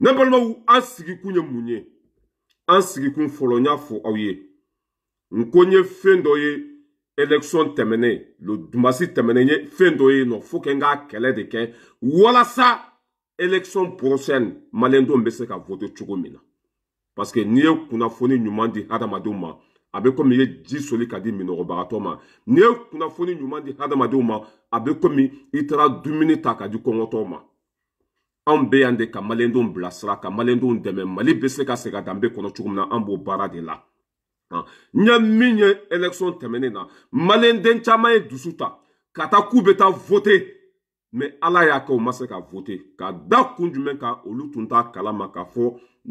Ne balimaw an sigikun ye mun ye an sigikun fɔlɔ n y'a fɔ aw ye n ko n ye fɛn dɔ ye élection tɛmɛnen dumasi tɛmɛnen ye fɛn dɔ ye nɔ fo kɛ n k'a kɛlɛ de kɛ walasa élection prochaine maliyɛndenw bɛ se ka vote cogo min na parce que n'i ye kunnafoni ɲuman di hadamadenw ma a bɛ komi i ye ji soli ka di minɔgɔbagatɔ ma n'i ye kunnafoni ɲuman di hadamadenw ma a bɛ komi i taara dumuni ta ka di kɔngɔtɔw ma anw bɛ yan de ka malidenw bilasira ka malidenw dɛmɛ mali bɛ se ka segin ka danbe kɔnɔ cogo min na an b'o baara de la n ye min ye election tɛmɛnen na maliden caman ye dusu ta ka taa k'u bɛ taa voter mɛ ala y'a kɛ u ma se ka voter ka da kun jumɛn kan olu tun t'a kalama k'a fɔ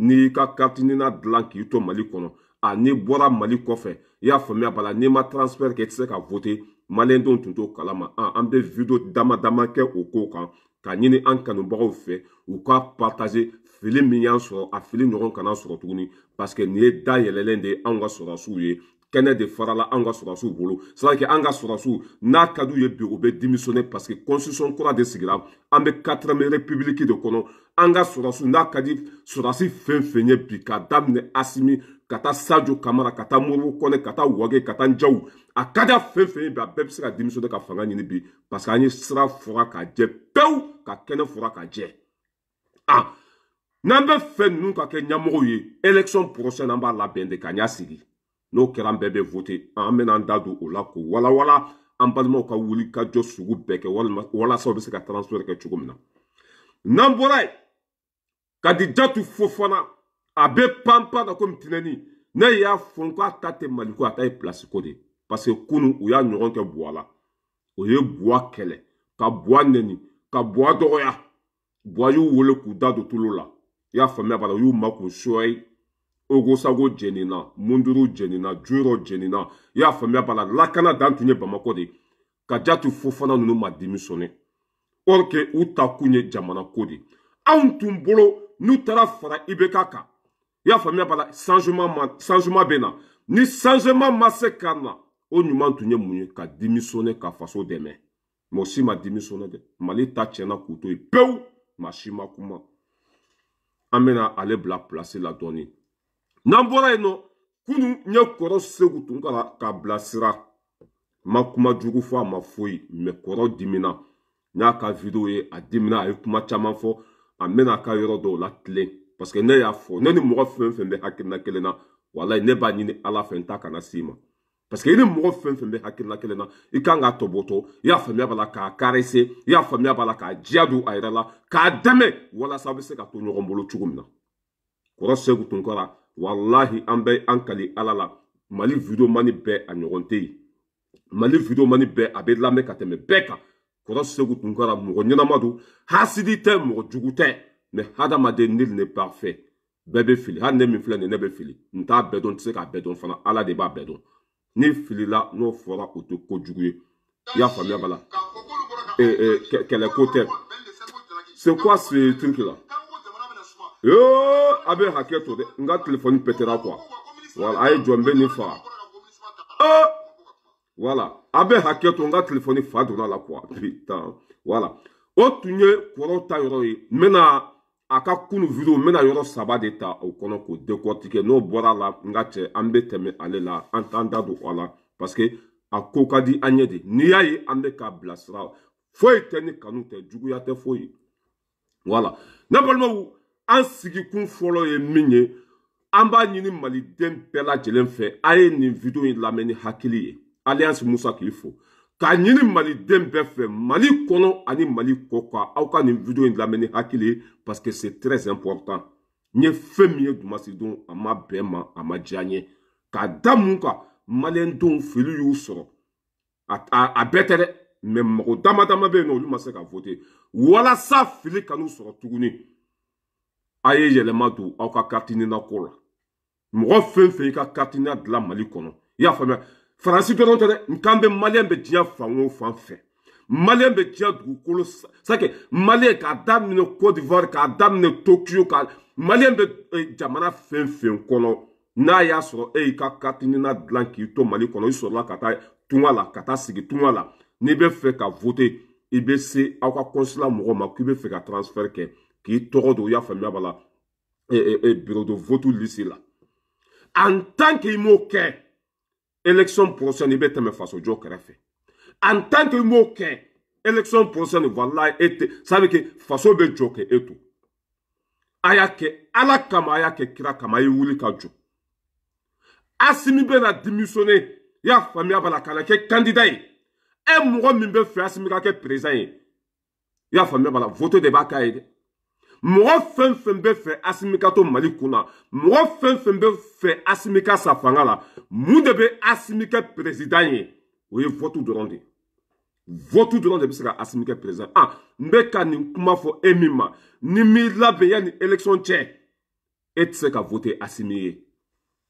n'i y'i ka katinina dilan k'i to mali kɔnɔ a n'i bɔra mali kɔfɛ i y'a faamuya b'a la n'i ma transfert kɛ i tɛ se ka voter maliyɛndenw tun t'o kalama an bɛ video dama dama kɛ o kow kan k'a ɲini an kanubagaw fɛ u ka partaze fili min y'an sɔrɔ a fili ɲɔgɔn kana sɔrɔ tuguni paseke nin ye dayɛlɛlen de ye anw ka sɔrɔsiw ye kɛnɛ de farala an ka sɔrɔdasiw bolo sadake an ka sɔrɔdasiw n'a ka d'u ye bi u bɛ dimissione parseke constitution kura de sigira an bɛ katrɛme republiki de kɔnɔ an ka sɔrɔdasiw n'a ka di sɔrɔdasi fɛn fɛn ye bi ka daminɛ asimi ka taa sajo kamara ka taa moribo kɔnɛ ka taa wage ka taa njawu a ka da fɛn fɛn ye bi a bɛɛ bɛ se ka dimissione ka fanga ɲini bi parseke an ye sira fɔra k'a jɛ pewu ka kɛnɛ fɔra k'a jɛ a n'an bɛ fɛ ninnu ka kɛ ɲɛmɔgɔw ye élection prochaine an b'a labɛn de ka ɲa sigi n'o kɛra an bɛɛ bɛ vote an bɛna an da don o la k'o walawala an balimaw ka wuli ka jɔ sugu bɛɛ kɛ walasa u bɛ se ka transfert kɛ cogo min na n'an bɔra yen kadijatu fofana a bɛ panpan na komi tinɛni ne y'a fɔ k'a ta tɛ mali ko a ta ye pilasi ko de ye parce que kunu u y'a ɲɔgɔn kɛ buwa la o ye buwa kɛlɛ ka buwa nɛni ka buwa dɔgɔya buwa y'u wele k'u da don tulu la i y'a faamuya b'a la u y'u ma k'u suwaye ogosago jenina munduru jenina junyɔrɔ jenina i y'a faamuya b'a la lakana dan tun ye bamakɔ de ka jatu fofana ninnu ma dimi sɔnɛ or ke u ta kun ye jamana ko de anw tun bolo n'u taara fara i bɛ k'a kan i y'a faamuya b'a la changement ma changement bɛ na ni changement ma se ka na o ɲuman tun ye mun ye ka dimi sɔnɛ ka faso dɛmɛ mɛ o si ma dimi sɔnɛ dɛ mali ta tiɲɛna k'u to yen pewu maa si ma kuma an bɛna ale bila pilasi la dɔɔnin n'an bɔra yen nɔ kunu n ye kɔrɔ segu tun kala k'a bilasira ma kuma jugu fɔ a ma foyi mɛ kɔrɔ dimina n y'a ka video ye a dimina a ye kuma caman fɔ a mɛna a ka yɔrɔ dɔw la tilen parce que ne y'a fɔ ne ni mɔgɔ fɛn o fɛn bɛ hakilina kelen na walayi ne b'a ɲini ala fɛ n ta kana s'i ma parce que i ni mɔgɔ fɛn fɛn bɛ hakilina kelen na i kan k'a tɔbɔtɔ i y'a faamuya b'a la k'a karese i y'a faamuya b'a la k'a diya don a yɛrɛ la k'a dɛmɛ walasa a bɛ se ka to ɲɔgɔn bolo cogo min na kɔrɔ segu tun kɔrɔ walahi an bɛ an kali ala la mali video mani bɛɛ a ɲɔgɔn tɛ yen mali video mani bɛɛ a bɛ lamɛn ka tɛmɛ bɛɛ kan kɔrɔ segu tun kɛra mɔgɔ ɲɛnama don hasidi tɛ mɔgɔ jugu tɛ mɛ hadamaden nil ne b'a fɛ bɛɛ bɛ fili hali ne min filɛ nin ne bɛ fili n t'a bɛɛ dɔn n tɛ se k'a bɛɛ dɔn fana ala de b'a bɛɛ dɔn ni filila n'o fɔra o tɛ kojugu ye i y'a faamuya bala kɛlɛko tɛ c'est quoi ce truc là yo a bɛ hakɛ to dɛ n ka telefɔni pɛtɛra kuwa wala a ye jɔn bɛ nin faga ee wala a bɛ hakɛ to n ka telefɔni fa donna la kuwa pitan wala o tun ye kɔrɔw ta yɔrɔ ye n bɛna a ka kunu video n bɛna yɔrɔ saba de ta o kɔnɔ k'o décortiquer n'o bɔra la n ka cɛ an bɛ tɛmɛ ale la an t'an da don a la parce que a ko ka di an ye de n'i y'a ye an bɛ k'a bilasira foyi tɛ ni kanu tɛ juguya tɛ foyi wala ne balimaw. an sigikun fɔlɔ ye min ye an b'a ɲini maliden bɛɛ lajɛlen fɛ a ye nin video in lamɛn ni hakili ye alliance musa k'i fo k'a ɲini maliden bɛɛ fɛ mali kɔnɔ ani mali kɔ kan aw ka nin video in lamɛn ni hakili ye parce que c'est très important n ye fɛn min ye dumasidon a ma bɛn ma a ma diya n ye k'a da mun kan maliyɛndenw fili y'u sɔrɔ a a bɛɛ tɛ dɛ mɛ mɔgɔ dama dama bɛ yen nɔ olu ma se ka voter walasa fili kan'u sɔrɔ tuguni. a ye yɛlɛma don aw ka katinina ko la mɔgɔ fɛn fɛn i ka katina dilan mali kɔnɔ i y'a faamuya faransi dɔrɔn tɛ dɛ nkan bɛ maliyɛn bɛ diɲɛ fan o fan fɛ maliyɛn bɛ diɲɛ dugukolo sake maliyɛn k'a daminɛ cote d'ivoire k'a daminɛ tokyo ka maliyɛn bɛ eh, jamana fɛn fɛn kɔnɔ n'a y'a sɔrɔ e eh, y'i ka katinina dilan k'i to mali kɔnɔ i sɔrɔla ka taa tunga la ka taa sigi tunga la n'i bɛ fɛ ka vote i bɛ se aw ka kɔnsila mɔgɔw ma k'i bɛ fɛ ka transfert kɛ k'i tɔgɔ don u y'a faamuya b'a la e, e, e, bureau de vote liste la en tant que i m'o kɛ élection prochaine i bɛ tɛmɛ fasojɔ kɛrɛfɛ en tant que i m'o kɛ élection prochaine voilà e tɛ ça veut dire que faso bɛ jɔ kɛ e to a y'a kɛ ala kama a y'a kɛ kira kama a ye wuli ka jɔ asimi bɛ na démissionner i y'a faamuya b'a la k'a la kɛ candidat ye e mɔgɔ min bɛ fɛ asimi ka kɛ président ye i y'a faamuya b'a la vote de b'a k'a ye dɛ mɔgɔ fɛn fɛn bɛ fɛ asimi ka to mali kunna mɔgɔ fɛn fɛn bɛ fɛ asimi ka sa fanga la mun de bɛ asimi kɛ perezidan ye o ye votu dɔrɔn de votu dɔrɔn de bɛ se ka asimi kɛ perezidan an ah, n bɛ ka nin kuma fɔ e min ma ni m'i labɛn yanni election cɛ e tɛ se ka vote asimi ye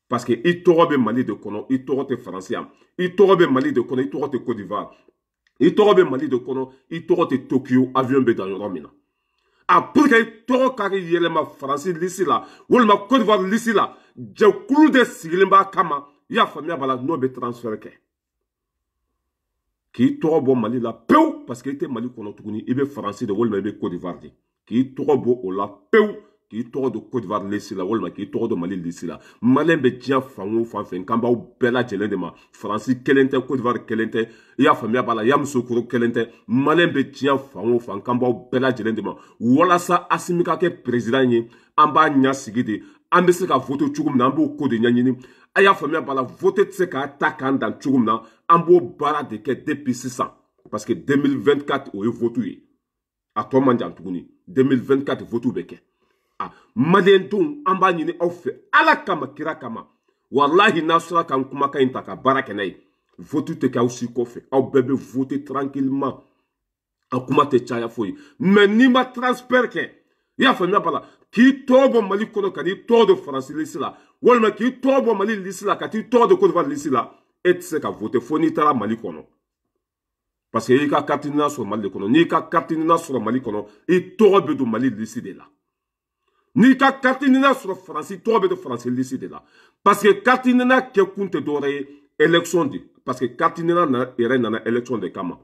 parce que i tɔgɔ bɛ mali de kɔnɔ i tɔgɔ tɛ faransi yan i tɔgɔ bɛ mali de kɔnɔ i tɔgɔ tɛ cote d'ivoire i tɔgɔ bɛ mali de kɔnɔ i tɔgɔ tɛ tokyo avion bɛ dan yɔrɔ min na a pour que tɔgɔ ka kɛ yɛlɛma faransi lisi la walima cote d'ivoire lisi la jɛkulu de sigilen b'a kama i y'a faamuya b'a la n'o bɛ transfert kɛ k'i tɔgɔ bɔ mali la pewu parce que i tɛ mali kɔnɔ tuguni i bɛ faransi de walima i bɛ cote d'ivoire de k'i tɔgɔ bɔ o la pewu k'i tɔgɔ don cote d'ivoire lesi la walima k'i tɔgɔ don mali lesi la maliyɛn bɛ diɲɛ fan o fan fɛ n kan b'aw bɛɛ lajɛlen de ma faransi kelen tɛ cote d'ivoire kelen tɛ i y'a faamuya b'a la yamusokoro kelen tɛ maliyɛn bɛ diɲɛ fan o fan n kan b'aw bɛɛ lajɛlen de ma walasa asimi ka kɛ peresidan ye an b'a ɲɛsigi de an bɛ se ka voto cogo min na an b'o ko de ɲɛɲini a y'a faamuya b'a la vote tɛ se k'a ta k'an dan cogo min na an b'o baara de kɛ depuis sisan parce que 2024 o ye vote ye a tɔ man jan tuguni 2024 vote bɛ kɛ a ah, madendenw an b'a ɲini aw fɛ ala kama kira kama walahi n'a sera k'an kumakan in ta ka baara kɛ n'a ye votu tɛ kɛ aw si kɔfɛ aw bɛɛ bɛ vote tranquillement a kuma tɛ caya foyi mɛ n'i ma transfert kɛ i y'a faamuya b'a la k'i tɔɔ bɔ mali kɔnɔ ka n'i tɔɔ don faransi lisi la walima k'i tɔɔ bɔ mali lisi la ka t'i tɔɔ don kodiwari lisi la e tɛ se ka vote fo n'i taara mali kɔnɔ parce que i ka carte d'identité sɔrɔ mali de kɔnɔ n'i ka carte d'identité sɔrɔ mali kɔnɔ i tɔgɔ bɛ don mali lisi de la n'i ka carte d'identité sɔrɔ faransi tɔgɔ bɛ to faransi lisi de la parce que carte d'identité kɛ kun tɛ dɔwɛrɛ ye élection de parce que carte d'identité na yɛrɛ nana élection de kama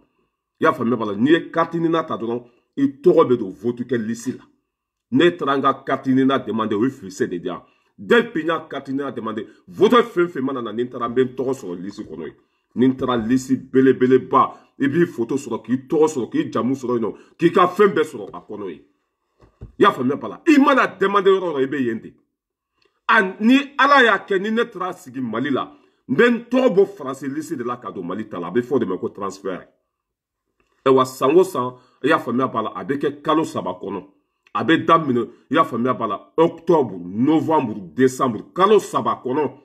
i y'a faamuya b'a la n'i ye carte d'identité ta dɔrɔn i tɔgɔ bɛ don vote kɛ lisi la ne taara n ka carte d'identité demander o ye filisɛ de di yan depuis n y'a carte d'identité demander vote fɛn fɛn mana na ni n taara n bɛ n tɔgɔ sɔrɔ lisi kɔnɔ yen ni n taara lisi belebeleba i b'i foto sɔrɔ k'i tɔgɔ sɔrɔ k'i jamu sɔrɔ yen nɔ k'i ka fɛn bɛɛ sɔrɔ a kɔnɔ yen i y'a faamuya bala i mana demande yɔrɔ yɔrɔ i bɛ yen de a ah, ni ala y'a kɛ ni ne taara sigi mali la n bɛ n tɔgɔ bɔ faransi lisi de la ka don mali ta la a bɛ fɔ o de ma ko transfert ɛwa san o san i y'a faamuya b'a la a bɛ kɛ kalo saba kɔnɔ a bɛ daminɛ i y'a faamuya b'a la octobre novembre décembre kalo saba kɔnɔ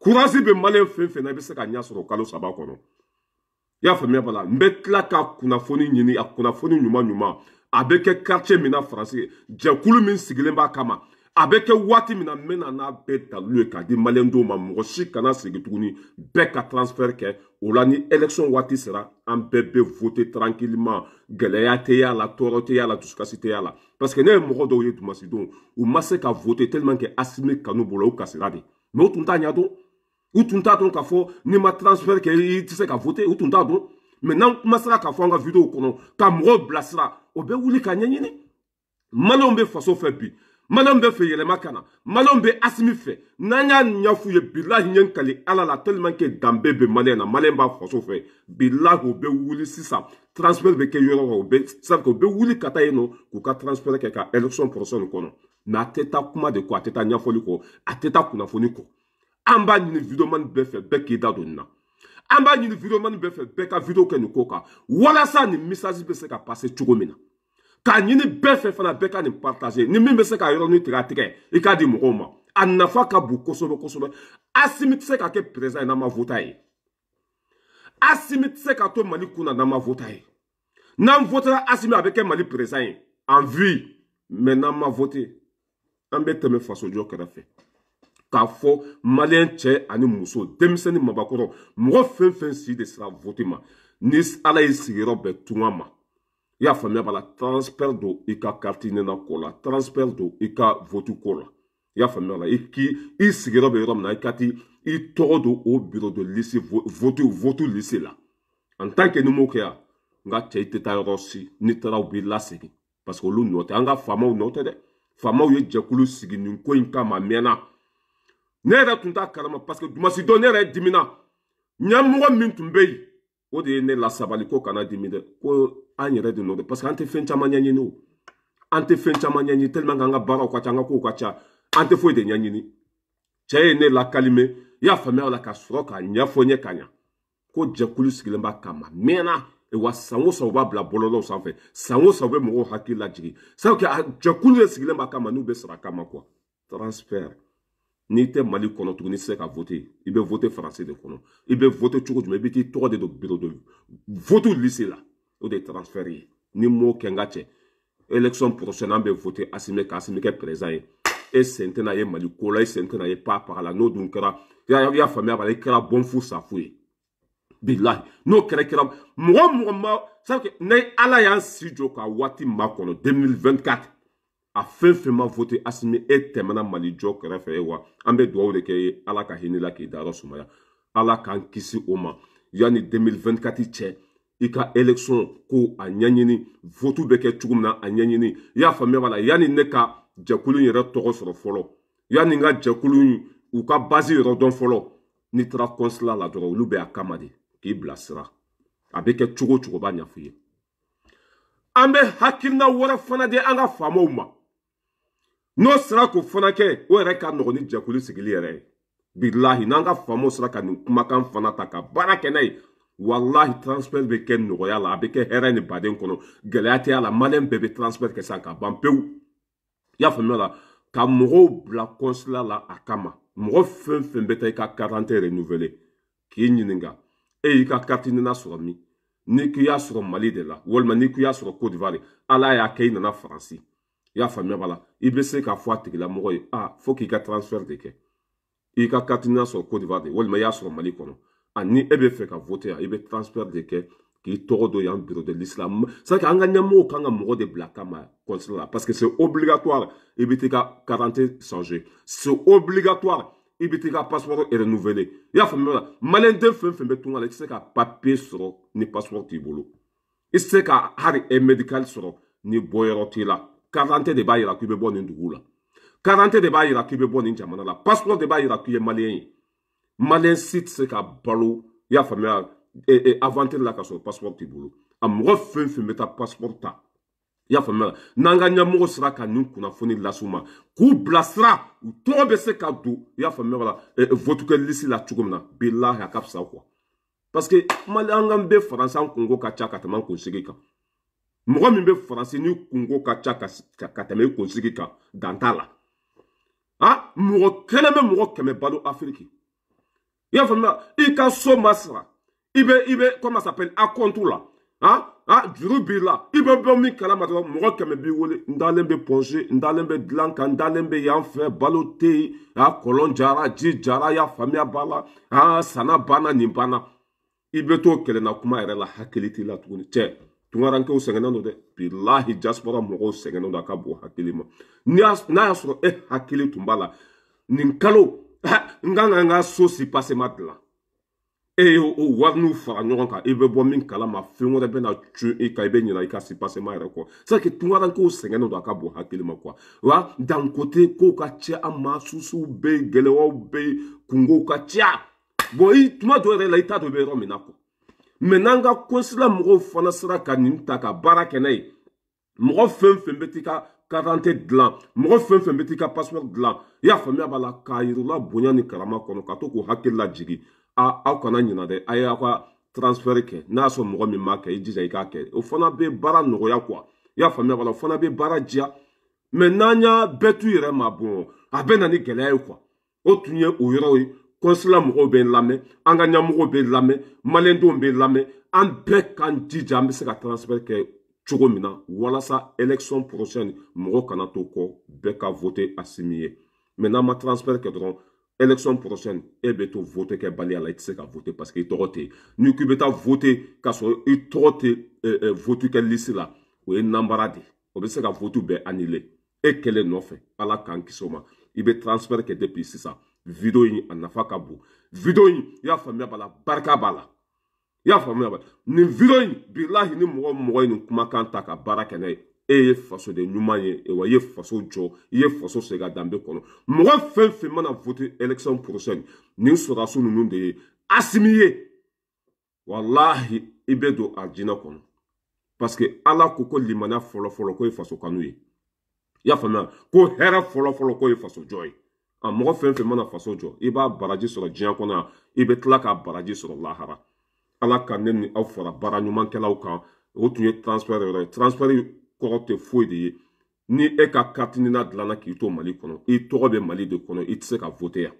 kurasi ah, bɛ maliyɛn fɛn fɛn na i bɛ se ka ɲɛ sɔrɔ kalo saba kɔnɔ i y'a faamuya b'a la n bɛ tila ka kunnafoni ɲini a kunnafoni ɲuman ɲuman a bɛ kɛ quartier min na faransi jɛkulu min sigilen b'a kama a bɛ kɛ waati min na n bɛna n'a bɛɛ dalilu ye k'a di maliyɛndenw ma mɔgɔ si kana segin tuguni bɛɛ ka transfert kɛ o la ni élection waati sera an bɛɛ bɛ voter tranquillement gɛlɛya tɛ y'a la tɔɔrɔ tɛ y'a la dusukasi tɛ y'a la parce que ne ye mɔgɔ dɔw ye dumasidon u ma se ka voter tellement que Asimi kanu bolo u kasira de mais u tun t'a ɲɛdɔn u tun t'a dɔn k'a fɔ n'i ma transfert kɛ i tɛ se ka voter u tun t'a dɔn mais n'an kuma sera k'a fɔ an ka vidéo kɔnɔ ka mɔgɔw bilasira o bɛ wuli ka ɲɛɲini maliyɛnw bɛ faso fɛ bi maliyɛnw bɛ fɛ yɛlɛma ka na maliyɛnw bɛ asimi fɛ n'an y'a ɲɛf'u ye bilahi ye n kali ala la tellement que danbe bɛ maliyɛn na maliyɛn b'a faso fɛ bilahi u bɛ wuli sisan transfert bɛ kɛ yɔrɔ o bɛ c'est-à-dire que u bɛ wuli ka taa yen nɔ k'u ka transfert kɛ ka élection prochaine kɔnɔ mais a tɛ taa kuma de kɔ a tɛ taa ɲɛfɔli kɔ a tɛ taa kunnafoni kɔ an b'a ɲini vidéoman bɛɛ fɛ bɛɛ k'i da don nin na an b'a ɲini video mani bɛɛ fɛ bɛɛ ka video kɛ nin ko kan walasa nin message bɛ se ka passe cogo min na k'a ɲini bɛɛ fɛ fana bɛɛ ka nin partage ni min bɛ se k'a yɔrɔnin tigɛ a tigɛ i k'a di mɔgɔw ma a nafa ka bon kosɛbɛ kosɛbɛ asimi tɛ se ka kɛ président ye n'an ma vota ye asimi tɛ se ka to mali kun na n'an ma vota ye n'an votera asimi a bɛ kɛ mali président ye en vie mais n'an ma voté an bɛ tɛmɛ fasojɔ kɛrɛfɛ k'a fɔ maliyɛn cɛ ani muso denmisɛn ni mabakɔrɔ mɔgɔ fɛn fɛn si de sera vote ma ni ala y'i sigiyɔrɔ bɛn tunga ma i y'a faamuya b'a la transfert don i ka carte ɲɛna ko la transfert don i ka vote ko la i y'a faamuya la i k'i i sigiyɔrɔ bɛ yɔrɔ min na i ka t'i i tɔgɔ don o bureau de liste vote vote liste la en tant que ni m'o kɛ yan n ka cɛ i tɛ taa yɔrɔ si n'i taara u b'i lasegin parce que olu nɔ tɛ an ka faamaw nɔ tɛ dɛ faamaw ye jɛkulu sigi nin ko in kama a mɛnna. ne yɛrɛ tun t'a kalama paseke dumasi don ne yɛrɛ dimina ɲɛmɔgɔ min tun bɛ yen o de ye ne lasabali ko kana dimi dɛ ko an yɛrɛ de nɔ dɛ paseke an tɛ fɛn caman ɲɛɲini o an tɛ fɛn caman ɲɛɲini tellement que an ka baaraw ka ca an ka kow ka ca an tɛ foyi de ɲɛɲini cɛ ye ne lakalime i y'a faamuya o la ka sɔrɔ k'a ɲɛfɔ n ye ka ɲa ko jɛkulu sigilen b'a kama mɛnna e wa san o san u b'a bila bɔlɔlɔw sanfɛ san o san u bɛ mɔgɔw hakili lajigin sabu kɛ a jɛkulu de sigilen b'a kama n'u bɛ sara kama quoi transfert n'i tɛ mali kɔnɔ tuguni i tɛ se ka vote i bɛ vote faransi de kɔnɔ i bɛ vote cogo jumɛn i bɛ t'i tɔgɔ de don biro dɔ vote lise la o de ye transfert ye ni m'o kɛ n ka cɛ élection prochaine an bɛ vote asime ka asime kɛ président ye e sen tɛna ye mali ko la e sen tɛna ye pa paga la n'o dun kɛra i y'a faamuya b'a la i kɛra bɔn fu sa fu ye bilahi n'o kɛra kɛra mɔgɔ mɔgɔ ma sabu ni ala y'an si jɔ ka waati makɔnɔ 2024 a fɛn fɛn ma vote asimi e tɛmɛna mali jɔ kɛrɛfɛ ye wa an bɛ dugawu de kɛ ye ala ka hinɛ la k'i dayɔrɔ sumaya ala k'an kisi o ma yanni 2024 cɛ i ka élection ko a ɲɛɲini votu bɛ kɛ cogo min na a ɲɛɲini i y'a faamuya b'a la yanni ne ka jɛkulu in yɛrɛ tɔgɔ sɔrɔ fɔlɔ yanni n ka jɛkulu in u ka base yɔrɔ dɔn fɔlɔ n'i taara consulat la dɔrɔn olu bɛ a kama de k'i bilasira a bɛ kɛ cogo o cogo b'a ɲɛf'i ye an bɛ hakilina wɛrɛ fana di an ka faamaw ma n'o sera k'o fana kɛ o yɛrɛ ka nɔgɔ ni jɛkulu sigili yɛrɛ ye bilahi n'an ka faamaw sera ka nin kumakan fana ta ka baara kɛ n'a ye walahi transfert bɛ kɛ nɔgɔya la a bɛ kɛ hɛrɛ ni baden kɔnɔ gɛlɛya tɛ a la maliyɛn bɛɛ bɛ transfert kɛ sisan ka ban pewu i y'a faamuya la ka mɔgɔw bila kɔnsila la a kama mɔgɔ fɛn fɛn bɛ taa i ka karante renouveler k'i ɲininka e y'i ka carte nina sɔrɔ min n'i k'i y'a sɔrɔ mali de la walima n'i k'i y'a sɔrɔ cote d'ivoire ala y'a kɛ i nana faransi i y'a faamuya b'a la i bɛ se k'a fɔ a tigilamɔgɔ ye a fo k'i ka transfert de kɛ i ka katina sɔrɔ cote d'ivoire de walima i y'a sɔrɔ mali kɔnɔ a ni e bɛ fɛ ka vote yan i bɛ transfert de kɛ k'i tɔgɔ dɔ yan bureau de l'islam c'est à dire an ka ɲɛmɔgɔw kan ka mɔgɔ de bila kama conseil la parce que c'est obligatoire i bɛ t'i ka carte changer c'est obligatoire i bɛ t'i ka passeport renouveler i y'a faamuya la maliyɛnden fɛn fɛn bɛ tunga la i tɛ se ka papier sɔrɔ ni passeport t'i bolo i tɛ se ka hali aide médicale sɔrɔ ni bɔyɔrɔ t'i la karante de b'a yira k'i bɛ bɔ nin dugu la karante de b'a yira k'i bɛ bɔ nin jamana la pasipɔri de b'a yira k'i ye maliyɛn ye maliyɛn si tɛ se ka balo i y'a faamuya e e avantage la ka sɔrɔ pasipɔri t'i bolo a mɔgɔ fɛn fɛn bɛ taa pasipɔri ta i y'a faamuya n'an ka ɲɛmɔgɔ sera ka nin kunnafoni lase u ma k'u bilasira u tɔgɔ bɛ se ka don i y'a faamuya la ɛ e, e, votukɛ lisi la cogo min na bilahi a ka fisa kuwa parce que maliyɛn an ka bɛ faransi an kunko ka ca ka tɛmɛ an kunsigi kan. mɔgɔ min bɛ faransi ni kungo ka ca ka tɛmɛ i kunsigi kan dan t'a la a ah, mɔgɔ kelen bɛ mɔgɔ kɛmɛ balo afiriki i y'a faamuya i ka so ma sara i bɛ i bɛ comment ça s'appelle a compte la a ah, a ah, juru b'i la i bɛ bɔ min kalama dɔrɔn mɔgɔ kɛmɛ b'i wele n dalen bɛ pɔnze n dalen bɛ dilan kan n dalen bɛ yan fɛ balo tɛ yen a kɔlɔn jara ji jara y'a faamuya b'a la a sanna banna nin banna i bɛ t'o kɛlɛ na kuma yɛrɛ la hakili t'i la tuguni cɛ. tungarankew sɛgɛnnen don dɛ bilahi jasipɔra mɔgɔw sɛgɛnnen don a ka bon hakili ma n'a y'a sɔrɔ e hakili tun b'a la nin kalo n kan ka n ka so si pase ma dilan e ye o wariniw fara ɲɔgɔn kan i bɛ bɔ min kala ma fɛn wɛrɛ bɛ na cun i kan i bɛ ɲina i ka si pase ma yɛrɛ kɔ saki tungarankew sɛgɛnnen don a ka bon hakili ma kuwa wa dankote kow ka ca a ma susuw bɛ yen gɛlɛyaw bɛ yen kungow ka ca bɔn i tuma dɔw yɛrɛ la i t'a dɔn i bɛ yɔrɔ min na kuwa mɛ n'an ka kosila mɔgɔw fana sera ka nin ta ka baara kɛ n'a ye mɔgɔ fɛn fɛn bɛ t'i ka karante dilan mɔgɔ fɛn fɛn bɛ t'i ka pasipɔri dilan i y'a faamuya b'a la k'a yir'u bonya ni karama kɔnɔ ka to k'u hakili lajigin a aw kana ɲina dɛ a y'aw ka transfert kɛ n'a y'a sɔrɔ mɔgɔ min m'a kɛ i jija i k'a kɛ o fana bɛ baara nɔgɔya kuwa i y'a faamuya b'a la o fana bɛ baara diya mɛ n'an y'a bɛɛ t'u yɛrɛ ma bon a bɛ na ni gɛlɛya ye kuwa o tun ye o yɔrɔ ye kɔnsila mɔgɔw bɛ n lamɛn an ka ɲɛmɔgɔw bɛ n lamɛn maliyɛndenw bɛ n lamɛn an bɛɛ k'an jija an bɛ se ka transfert kɛ cogo min na walasa élection prochaine mɔgɔ kana to kɔ bɛɛ ka voter a si min ye mɛ n'an ma transfert kɛ dɔrɔn élection prochaine e bɛ to voter kɛ baliya la i tɛ se ka voter parce que i tɔgɔ tɛ yen n'i k'i bɛ taa voter k'a sɔrɔ i tɔgɔ tɛ eh, eh, vote kɛ liste la o ye nanbara de ye o bɛ se ka vote bɛɛ annuler e kɛlen nɔfɛ ala k'an kisi o ma i bɛ transfert kɛ depuis sisan video in a nafa ka bon video in i y'a faamuya b'a la barika b'a la i y'a faamuya b'a la nin video in bilahi ni mɔgɔ mɔgɔ ye nin kumakan ta ka baara kɛ n'a ye e ye fasoden ɲuman ye e wa i ye faso jɔ i ye faso segin ka danbe kɔnɔ mɔgɔ fɛn fɛn mana vote election prochaine nin sɔrɔdasi ninnu de ye asimi ye walahi i bɛ don alijinɛ kɔnɔ parce que ala ko ko limaniya fɔlɔfɔlɔ ko ye faso kanu ye i y'a faamuya ko hɛrɛ fɔlɔfɔlɔ ko ye faso jɔ ye a ah, mɔgɔ fɛn fɛn mana faso jɔ i b'a baraji sɔrɔ diɲɛ kɔnɔ yan i bɛ tila k'a baraji sɔrɔ lahara ala ka ne ni aw fara baara ɲumankɛlaw kan o tun ye transfert yɔrɔ ye transfert kɔrɔ tɛ foyi de ye ni e ka carte nina dilanna k'i to mali kɔnɔ i tɔgɔ bɛ mali de kɔnɔ i tɛ se ka vote yan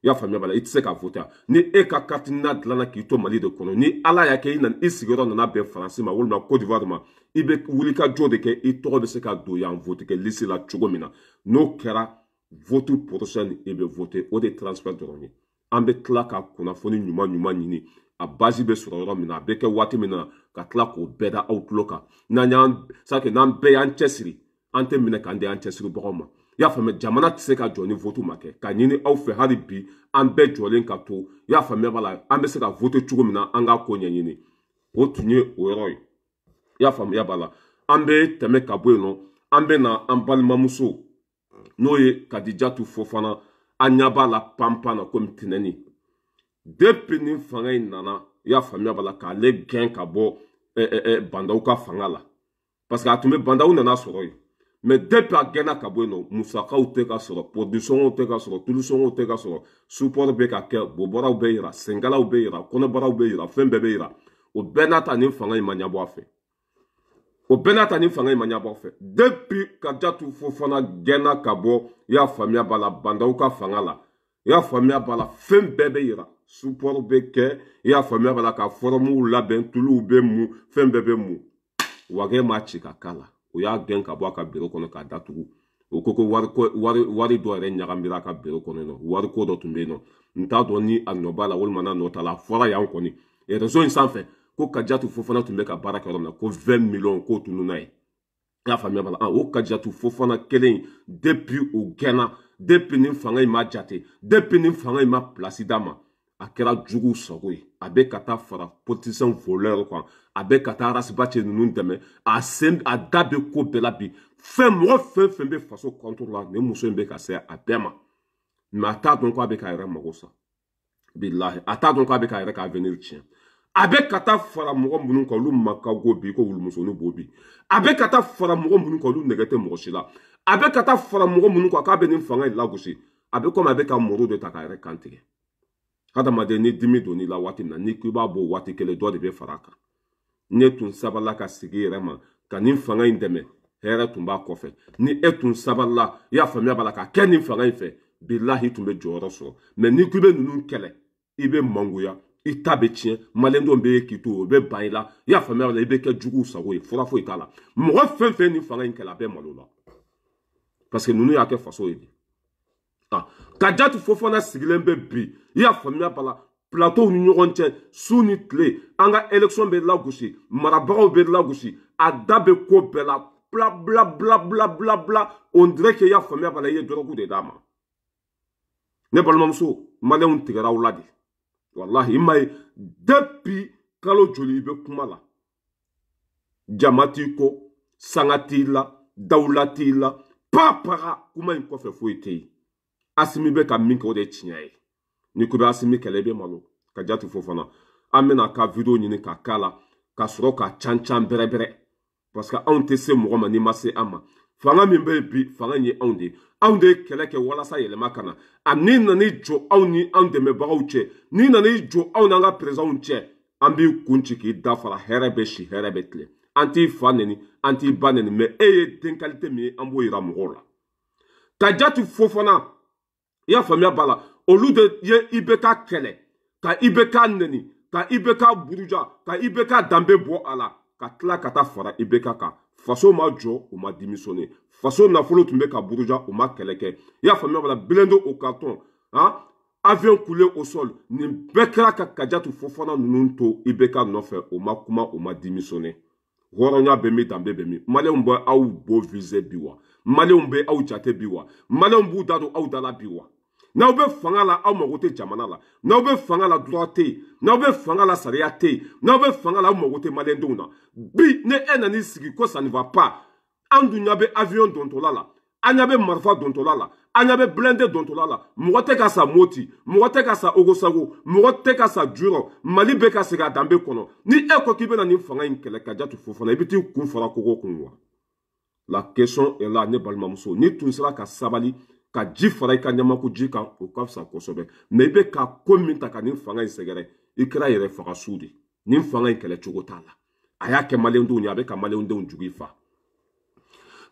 i y'a faamuya b'a la i tɛ se ka vote yan ni e ka carte nina dilanna k'i to mali de kɔnɔ ni ala y'a kɛ i nana i sigiyɔrɔ nana bɛn faransi ma walima cote d'ivoire ma i bɛ wuli ka jɔ de kɛ i tɔgɔ bɛ se ka don yan vote kɛ liste la cogo min na n'o kɛra votu porosɛn i bɛ vote o de transfert dɔrɔn ye an bɛ tila ka kunnafoni ɲuman ɲuman ɲini a bazi bɛ sɔrɔ yɔrɔ min na a bɛ kɛ waati min na ka tila k'o bɛɛ da aw tulo kan n'an y'an sake n'an bɛɛ y'an cɛsiri an tɛ minɛ k'an di an cɛsiribagaw ma y'a faamuya jamana tɛ se ka jɔ ni votu ma kɛ ka ɲini aw fɛ hali bi an bɛɛ jɔlen ka to y'a faamuya b'a la an bɛ se ka vote cogo min na an k'a ko ɲɛɲini o tun ye o yɔrɔ ye y'a faamuya b'a la an bɛ tɛmɛ ka bɔ yen nɔ an bɛ na an balimamuso n'o ye kadijatu fofana an ɲa b'a la panpan na komi tɛnɛni depi nin fanga in nana i y'a faamuya b'a la k'ale gɛn ka bɔ eh, eh, eh, bandaw ka fanga la parce que a tun bɛ bandaw nana sɔrɔ yen mɛ depi a gɛnna ka bɔ yen nɔ musakaw tɛ ka sɔrɔ pɔdisɔngɔw tɛ ka sɔrɔ tulusɔngɔw tɛ ka sɔrɔ supɔri bɛ ka kɛ bobɔraw bɛ yira senkalaw bɛ yira kɔnɔbaraw bɛ yira fɛn bɛɛ bɛ yira o bɛɛ n'a ta nin fanga in ma ɲɛbɔ a fɛ o bɛɛ n'a ta nin fanga in ma ɲa b'aw fɛ depi kadiyatu fofana gɛnna ka bɔ i y'a faamuya b'a la bandaw ka fanga la i y'a faamuya b'a la fɛn bɛɛ bɛ yira supɔri bɛ kɛ i y'a faamuya b'a la ka fɔrɔmuw labɛn tuluw bɛ mun fɛn bɛɛ bɛ mun wakɛ m'a ci ka k'a la o y'a gɛn ka bɔ a ka biro kɔnɔ k'a datugu o ko ko wari dɔ yɛrɛ ɲagamira a ka biro kɔnɔ nɔ wariko dɔ tun bɛ yen nɔ n t'a dɔn ni a nɔ b'a la walima n'a nɔ t'a la a fɔra yan kɔni rezo in sanfɛ ko kajatu fofana tun bɛ ka baara kɛ yɔrɔ min na ko 20 miliyɔn k'o tunu n'a ye n y'a faamuya bala o kajatu fofana kelen depuis o gɛnna depuis nin fanga in ma jate depuis nin fanga in ma place d'a ma a kɛra juguw sago ye a bɛ ka taa fara politisiyɛnw voleur kan a bɛ ka taa arasibace ninnu dɛmɛ a sen a da bɛ ko bɛɛ la bi fɛn mɔgɔ fɛn fɛn bɛ faso kɔntoro la nin muso in bɛ ka se a bɛɛ ma mɛ a t'a dɔn k'a bɛ k'a yɛrɛ mago sa bilahi a t'a dɔn k'a bɛ k'a yɛrɛ ka avenir tiɲɛ a bɛ ka taa fara mɔgɔ minnu kan olu ma ka go bi ko wulumusoni b'o bi a bɛ ka taa fara mɔgɔ minnu kan olu nɛgɛ tɛ mɔgɔ si la a bɛ ka taa fara mɔgɔ minnu kan k'a bɛ nin fanga in lagosi a bɛ komi a bɛ ka muru de ta k'a yɛrɛ kan tigɛ hadamaden ni dimi donn'i la waati min na n'i ko i b'a bɔ o waati kelen dɔ de bɛ far'a kan ne tun sabala ka sigi yɛrɛ ma ka nin fanga in dɛmɛ hɛrɛ tun b'a kɔfɛ ni e tun sabalila i y'a faamuya b'a la ka kɛ nin fanga in fɛ bilahi tun bɛ jɔyɔrɔ sɔrɔ mɛ n'i ko i bɛ ninnu kɛlɛ i bɛ mangoya i ta bɛ tiɲɛ maliyɛndenw bɛ k'i to o bɛ ban i la i y'a faamuya o la i bɛ kɛ juguw sago ye fura foyi t'a la mɔgɔ fɛn fɛn nin fanga in kɛlɛ a bɛɛ malo la parce que ninnu y'a kɛ faso ye de ah kajatu fofana sigilen bɛ bi i y'a faamuya b'a la plateau ni ɲɔgɔn cɛ su ni tile an ka élection bɛ lagosi marabagaw bɛ lagosi a da bɛ ko bɛɛ la bla bla bla bla bla bla on dirait que i y'a faamuya b'a la i ye dɔrɔgu de d'a ma ne balimamuso maliyɛnw tigɛra aw la de. wallahi i m'a ye depi kalo joli i bɛ kuma la jama t'i kɔ sanga t'i la dawula t'i la papaga kuma in kɔfɛ foyi tɛ yen asimi bɛ ka min kɛ o de ye tiɲɛ ye n'i ko i bɛ asimi kɛlɛ i bɛ malo ka jate fo fana an bɛna ka video ɲini ka k'a la ka sɔrɔ ka can can bɛrɛbɛrɛ parce que anw tɛ se mɔgɔ ma n'i ma se an ma fanga min bɛ yen bi fanga in ye anw de ye anw de ye kɛlɛ kɛ walasa yɛlɛma ka na ani nan'i jɔ anw ni anw dɛmɛbagaw cɛ n'i nan'i jɔ anw n'an ka perezanw cɛ an b'i kun ci k'i da fara hɛrɛ bɛ si hɛrɛ bɛ tile an t'i fa nɛni an t'i ba nɛni mɛ e ye den kalite min ye an b'o yira mɔgɔw la tajatu fofana i y'a faamuya b'a la olu de ye i bɛ ka kɛlɛ ka i bɛ ka nɛni ka i bɛ ka buruja ka i bɛ ka danbe bɔ a la ka tila ka taa fara i bɛ ka kan faso ma jɔ u ma dimisɔne faso nafolo tun bɛ ka buruja u ma kɛlɛ kɛ i y'a faamuya bala bilen do o kartɔn han avion kule au sol nin bɛɛ kɛra ka kajatu fɔfɔna ninnu to i bɛ ka nɔfɛ u ma kuma u ma dimisɔne hɔrɔnya bɛ min danbe bɛ min maliyɛnw bɛ aw bo vize bi wa maliyɛnw bɛ aw jate bi wa maliyɛnw b'u da don aw da la bi wa n'aw bɛ fanga la aw mago tɛ jamana la n'aw bɛ fanga la droit tɛ yen n'aw bɛ fanga la sariya tɛ yen n'aw bɛ fanga la aw mago tɛ maliyɛndenw na bi ni e nan'i sigi ko ça ne va pas an dun ɲɛ bɛ avion dontɔla la an ɲɛ bɛ marifa dontɔla la an ɲɛ bɛ blindé dontɔla la mɔgɔ tɛ ka sa moti mɔgɔ tɛ ka sa ogosago mɔgɔ tɛ ka sa jurɔ mali bɛ ka segin a danbe kɔnɔ ni e ko k'i bɛna nin fanga in kɛlɛ ka jatu fo fana i bɛ t'i kun fara kogo kun wa la question est là ne balimamuso n'i tun sera ka sabali ka ji fara i ka ɲamaku ji kan o ka fisa kosɛbɛ mɛ i bɛ ka ko min ta ka nin fanga in sɛgɛrɛ i kɛra yɛrɛ faga su de nin fanga in kɛlɛ cogo t'a la a y'a kɛ malidenw ye a bɛ ka malidenw jugu fa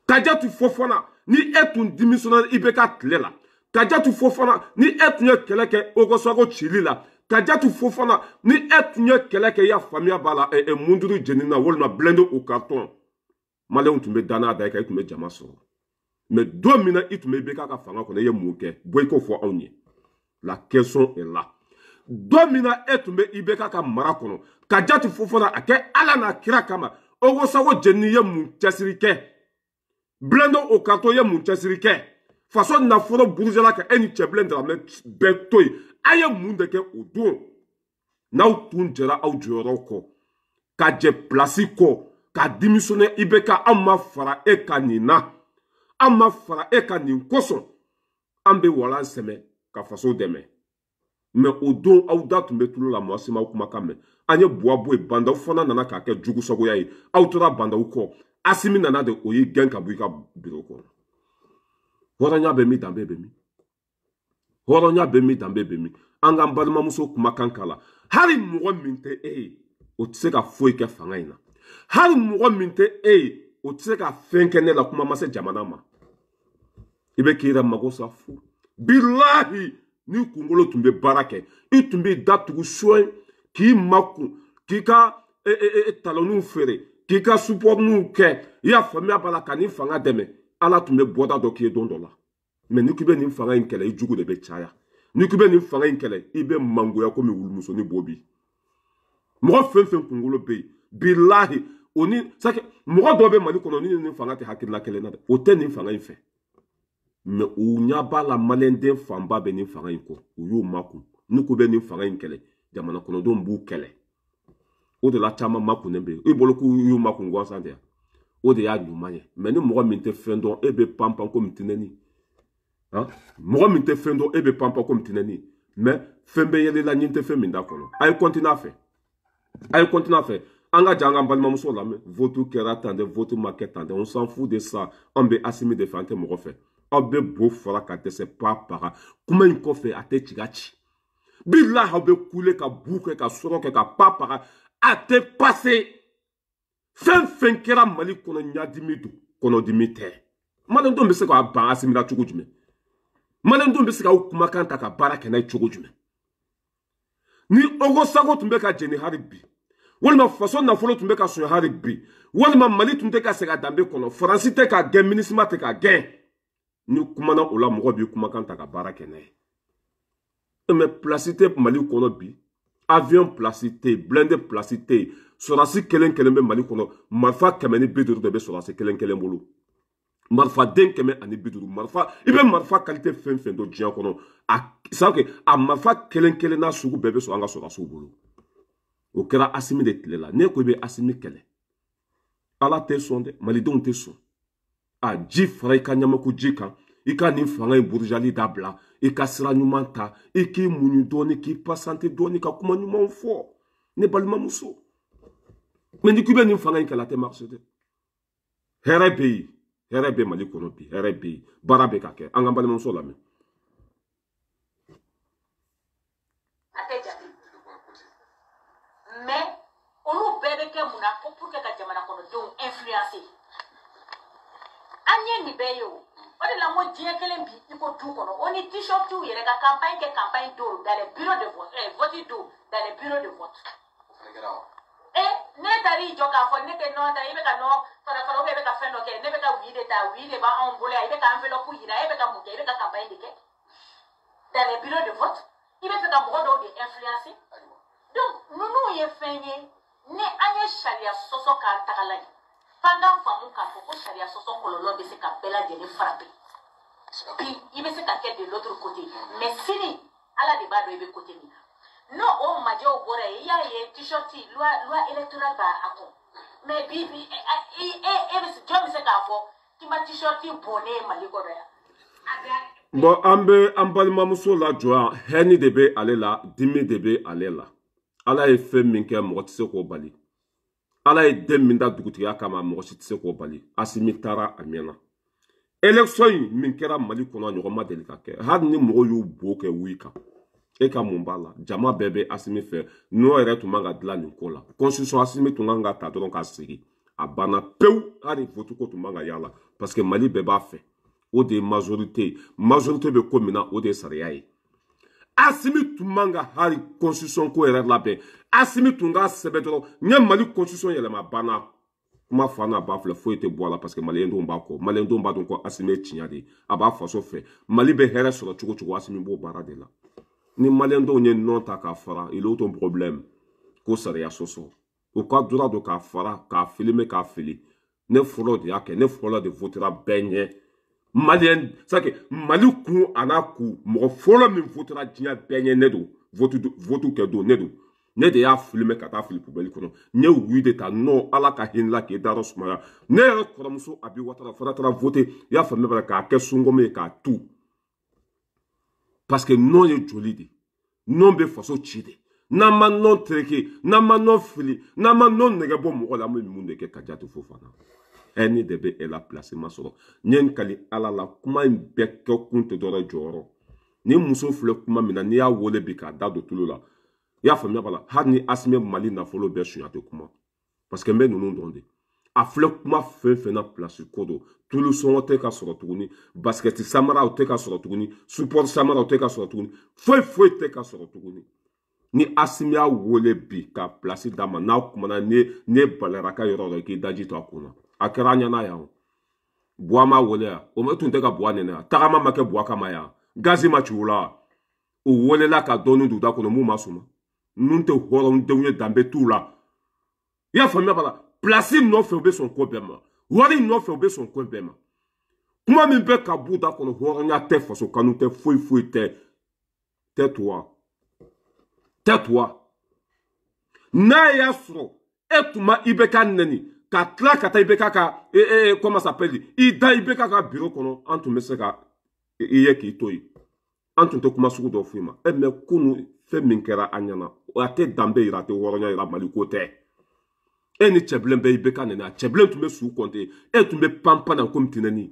kajatu fɔfɔna ni e tun dimisɔnna i bɛ ka tile la kajatu fɔfɔna ni e tun ye kɛlɛ kɛ ogosago cili la kajatu fofana ni e tun ye kɛlɛ kɛ i y'a faamuya b'a la ɛ ɛ munduru jenina walima bilen do o kartɔn maliyɛnw tun bɛ dann'a da i kan i tun bɛ jama sɔrɔ mɛ don min na i tun bɛ bɛ k'a ka fanga kɔnɔ i ye la question est là don min na e tun bɛ i bɛ k'a ka mara kɔnɔ ka jati na a kɛ ala n'a kira kama o jenini ye mun cɛsiri kɛ o ye mun cɛsiri kɛ faso nafolo buruzala ka e ni cɛbilen a ye mun de kɛ o don ka jɛ pilasi ka i bɛ fara e ka nina. an ma fara e ka nin kosɔn an bɛ walan sɛmɛ ka faso dɛmɛ mɛ o don aw da tun bɛ tulo la mɔgɔ si ma kumakan mɛn an ye buwa bɔ yen bandaw fana nana k'a kɛ jugusagoya ye aw tora bandaw kɔ asimi nana de o y'i gɛn ka bɔ i ka biro kɔnɔ hɔrɔnya bɛ min danbe bɛ min hɔrɔnya bɛ min danbe bɛ min an k'an balimamuso kumakan k'a la hali mɔgɔ min tɛ e ye o tɛ se ka foyi kɛ fanga in na hali mɔgɔ min tɛ e ye o tɛ se ka fɛn kɛ ne la kuma ma se jamana ma i bɛ k'i yɛrɛ mago sa fu bilahi n'i kunkolo tun bɛ baara kɛ i tun b'i datugu soin k'i makun k'i ka e, e, e, e taloniw feere k'i ka supɔmuw kɛ i y'a faamuya b'a la ka nin fanga dɛmɛ ala tun bɛ bɔda dɔ k'i ye don dɔ la mɛ n'i k'i bɛ nin fanga in kɛlɛ i jugu de bɛ caya n'i k'i bɛ nin fanga in kɛlɛ i bɛ mangoya komi wulumusonin b'o bi mɔgɔ fɛn fɛn kunkolo bɛ yen bilahi o ni sake mɔgɔ dɔw bɛ mali kɔnɔ ni nin fanga tɛ hakilina kelen na dɛ o tɛ nin fanga in fɛ mɛ u ɲa b'a la maliyɛnden fanba bɛ nin fanga in kɔ u y'u makun n'u ko bɛ nin fanga in kɛlɛ jamana kɔnɔdenw b'u kɛlɛ o de la caman makunnen bɛ yen i bolo k'u y'u makun gansan tɛ o de y'a ɲuman ye mɛ ni mɔgɔ min tɛ fɛn dɔn e bɛ panpan komi tinɛni mɔgɔ min tɛ fɛn dɔn e bɛ panpan komi tinɛni mɛ fɛn bɛ yɛlɛla ɲin tɛ fɛn min da kɔnɔ a ye kɔntin'a fɛ a ye kɔntin'a fɛ an ka jan an ka balimamuso lamɛn votu kɛra tan tɛ votu ma kɛ tan tɛ on s'en fout de ça an bɛ asimi de fɛ an tɛ mɔgɔ fɛ aw bɛ bo fara ka dɛsɛ pa paga kuma in kɔfɛ a tɛ ciga ci bilahi aw bɛ kule ka bu kɛ ka sɔrɔ kɛ ka pa paga a tɛ pase fɛn fɛn kɛra mali kɔnɔ ɲadimi don kɔnɔdimi tɛ maliyɛndenw bɛ se k'a ban asimila cogo jumɛn maliyɛndenw bɛ se k'aw kumakan ta ka baara kɛ n'a ye cogo jumɛn ni ogo sago tun bɛ ka jeni hali bi walima faso nafolo tun bɛ ka sonya hali bi walima mali tun tɛ ka segin a danbe kɔnɔ faransi tɛ k'a gɛn minisima tɛ k'a gɛn n'i kumana o la mɔgɔ b'i kumakan ta ka baara kɛ n'a ye mɛ pilasi tɛ mali kɔnɔ bi avion pilasi tɛ yen blende pilasi tɛ yen sɔrɔsi kelen kelen bɛ mali kɔnɔ marifa kɛmɛ ni bi duuru de bɛ sɔrɔsi kelen kelen bolo marifaden kɛmɛ ani bi duuru marifa i bɛ marifa kalite fɛn fɛn dɔn diɲɛ kɔnɔ a sanfɛ a marifa kelen kelen n'a sugu bɛɛ bɛ sɔrɔ an ka sɔrɔsiw bolo o kɛra asimi de tile la ne ko i bɛ asimi kɛlɛ ala tɛ sɔn dɛ malidenw tɛ sɔn a ji fara i ka ɲamaku ji kan i ka nin fanga ye burujali dabila i ka sira ɲuman ta i k'i muɲu dɔɔni k'i pasante dɔɔni ka kuma ɲumanw fɔ ne balimamuso mɛ ni k'i bɛ nin fanga in kɛlɛ a tɛ marise dɛ hɛrɛ bɛ yen hɛrɛ bɛ mali kɔnɔ bi hɛrɛ bɛ yen baara bɛ ka kɛ an ka balimamuso lamɛn mais olu bɛɛ bɛ kɛ mun na pour que ka jamana kɔnɔdenw influencer an ye nin bɛɛ ye o o de la n ko diɲɛ kelen bi i ko du kɔnɔ o ni t-shirtiw yɛrɛ ka campagne kɛ campagne don dans les bureaux de vote eh vote don dans les bureaux de vote. o fana kɛra wa. ee ne taar'i jɔ e k'a fɔ e ne tɛ nɔnɔ ta i bɛ ka nɔnɔ fara fara ubiyɛn i bɛ ka fɛn dɔ kɛ ne bɛ ka wii de ta wii de b'anw bolo yan i bɛ ka enveloppe yira e bɛ ka mun kɛ e i bɛ ka campagne de kɛ dans les bureaux de vote i bɛ fɛ ka mɔgɔ dɔw de influencer donc ninnu ye fɛn ye ni an ye sariya sɔsɔ k'an tagala ye f'an k'a faamu k'a fɔ ko sariya sɔsɔ kɔlɔlɔ bɛ se ka bɛɛ lajɛlen farape bi i bɛ se ka kɛ de l'autre côté mais sini ala de b'a dɔn i bɛ côté min na n'o o majɛw bɔra yen i y'a ye t-shirt loi loi électorale b'a kun mais bi bi e e e bɛ jɔn bɛ se k'a fɔ k'i ma t-shirt bɔnnen mali kɔnɔ yan a bɛ. bɔn an bɛ an balimamuso lajɔ yan hɛni de bɛ ale la dimi de bɛ ale la ala ye fɛn min kɛ mɔgɔ tɛ se k'o bali ala ye den min da dugutigiya kama mɔgɔ si tɛ se k'o bali asimi taara a mɛnna election in min kɛra mali kɔnɔ a ɲɔgɔn ma deli ka kɛ hali ni mɔgɔ y'u bo kɛ wuli kan e ka mun b'a la jama bɛɛ bɛ asimi fɛ n'o yɛrɛ tun man ka dilan nin ko la constitution asimi tun kan ka ta dɔrɔn ka sigi a banna pewu hali vote ko tun man ka y'a la parce que mali bɛɛ b'a fɛ o de ye majorité ye majorité bɛ ko min na o de ye sariya ye asimi tun man ka hali constitution ko yɛrɛ labɛn asimi tun ka sɛbɛ dɔrɔn n ye mali constitution yɛlɛma banna kuma fa n'a ba filɛ foyi tɛ bɔ a la parce que maliyɛndenw b'a kɔ maliyɛndenw b'a dɔn ko asimi ye tiɲɛ de ye a b'a faso fɛ mali bɛ hɛrɛ sɔrɔ cogo cogo asimi b'o baara de la ni maliyɛndenw ye nɔn ta k'a fara ils ont un problème ko sariya sɔsɔ u ka dura don k'a fara k'a filime k'a fili ne fɔlɔ de y'a kɛ ne fɔlɔ de votera bɛɛ ɲɛ maliyɛn sake mali kun a n'a ku mɔgɔ fɔlɔ min votera diɲɛ bɛɛ ɲɛ ne don votu kɛ don ne don ne de y'a filime ka taa fili pubɛli kɔnɔ ne wi de ta nɔ ala ka hinila k'i dayɔrɔ sumaya ne yɛrɛ kɔrɔmuso a bi watara fana taara vote y'a faamuya bara k'a kɛ sungɔmi ye k'a tu parce que nɔ ye joli de nɔ bɛ faso ci de n'an ma nɔ tereke n'an ma nɔ fili n'an ma nɔ nɛgɛ bɔ mɔgɔ la an bɛ mun de kɛ ka jate fo fana hɛni de bɛ e la pilasi masɔrɔ ɲɛni kali ala la kuma in bɛɛ kɛ kun tɛ dɔrɔ jɔyɔrɔ ni muso filɛ kuma min na n'i y'a wele bi k'a da don tulo la i y'a faamuya b'a la hali ni asimɛ mali nafolo bɛɛ sunya tɛ kuma parce que n bɛ ninnu dɔn de a filɛ kuma fɛn fɛn na pilasi ko don tulu sɔngɔ tɛ ka sɔrɔ tuguni basikɛti samaraw tɛ ka sɔrɔ tuguni supɔri samaraw tɛ ka sɔrɔ tuguni foyi foyi tɛ ka sɔrɔ tuguni ni asimi y'a wele bi ka pilasi d'a ma n'a kumana ne balaraka yɔrɔ la k'i daji to a kun na a kɛra ɲɛna yan buwa ma wele yan o tun tɛ ka buwa nɛnɛ yan tagama ma kɛ buwa kama yan gazi ma ci o la o welela ka dɔɔni duguda kɔnɔ mun ma suma nun tɛ hɔrɔn denw ye danbe t'u la i y'a faamuya bala pilasi nɔfɛ u bɛ sɔn ko bɛɛ ma wari nɔfɛ u bɛ sɔn ko bɛɛ ma kuma min bɛ ka b'u da kɔnɔ hɔrɔnya tɛ faso kanu tɛ foyi foyi tɛ tɛ tuwa tɛ tuwa n'a y'a sɔrɔ e tuma i bɛ ka nɛni ka tila ka taa i bɛ k'a ka e e e comment ça s'appelle i da i bɛ k'a ka bureau kɔnɔ an tun bɛ se ka i e, e, ye k'i to yen an tun tɛ kuma sugu dɔ f'i ma ɛ e, mɛ kunun fɛn min kɛra an ɲɛna a tɛ danbe yira a tɛ wɔɔrɔnya yira mali ko tɛ e ni cɛbilen bɛɛ i bɛ ka nɛnɛ a cɛbilen tun bɛ su kɔnte e tun bɛ panpan na komi tinɛni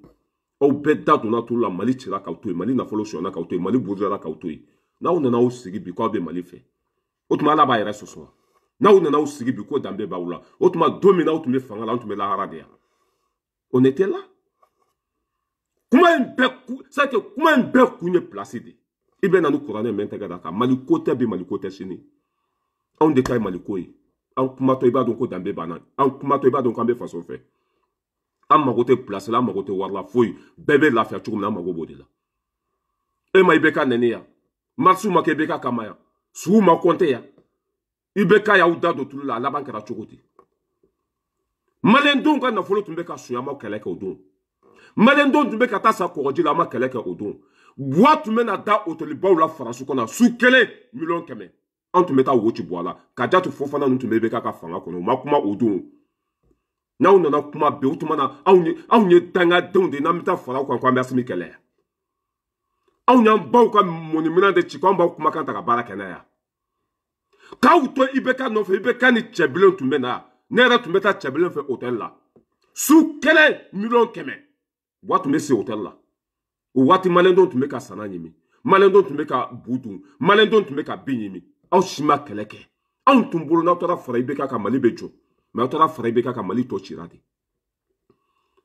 aw bɛɛ da donna t'u la mali cira k'aw to yen mali nafolo sɔnyana k'aw to yen mali burujara k'aw to yen n'aw nana aw sigi bi k'aw bɛ mali fɛ o tuma ala b'a yɛrɛ sɔsɔ wa. n'aw nana aw sigi bi ko danbe b'aw la o tuma don min n'aw tun bɛ fanga la an tun bɛ lahara de yan o ne tɛ la kuma in bɛɛ c'est à dire kuma in bɛɛ kun ye place de i bɛ na ni kuranɛ mɛn tɛgɛ da kan mali ko tɛ bi mali ko tɛ sini anw de ta ye mali ko ye an kumatɔ i b'a dɔn ko danbe banna an kumatɔ i b'a dɔn k'an bɛ faso fɛ an mago tɛ place la an mago tɛ wari la foyi bɛɛ bɛ lafiya cogo min na an mago b'o de la e ma i bɛ ka nɛni yan marisiw ma kɛ i bɛ ka kama yan suw ma kɔnte yan i bɛ k'a y'aw da don tulu la a laban kɛra cogo di maliyɛndenw ka nafolo tun bɛ ka suya ma kɛlɛ kɛ o don maliyɛndenw tun bɛ ka taa sa kɔgɔji la a ma kɛlɛ kɛ o don buwa tun bɛ na da otolibaw la faransi kɔnɔ su kelen miliyɔn kɛmɛ an tun bɛ taa wo ci bɔ a la ka ja to fofana ninnu tun bɛ k'a ka fanga kɔnɔ u ma kuma o don n'aw nana kuma bɛn o tuma na anw ye anw ye dangadenw de ye n'an bɛ taa fara aw kan ko an bɛ asimi kɛlɛ yan anw y'an baw ka mɔniminɛn de ci k'an b'aw kumakan ta ka baara kɛ n'a ye yan. k'aw to ibeka nɔfɛ ibeka ni cɛbilen tun bɛ na ne yɛrɛ tun bɛ taa cɛbilen fɛ hôtel la su kelen miliyɔn kɛmɛ wa tun bɛ se hôtel la o waati maliyɛndenw tun bɛ ka sanna ɲimi maliyɛndenw tun bɛ ka bu dun maliyɛndenw tun bɛ ka bin ɲimi aw si ma kɛlɛ kɛ anw tun bolo n'aw taara fara ibeka ka mali bɛ jɔ mɛ aw taara fara ibeka ka mali tɔ cira de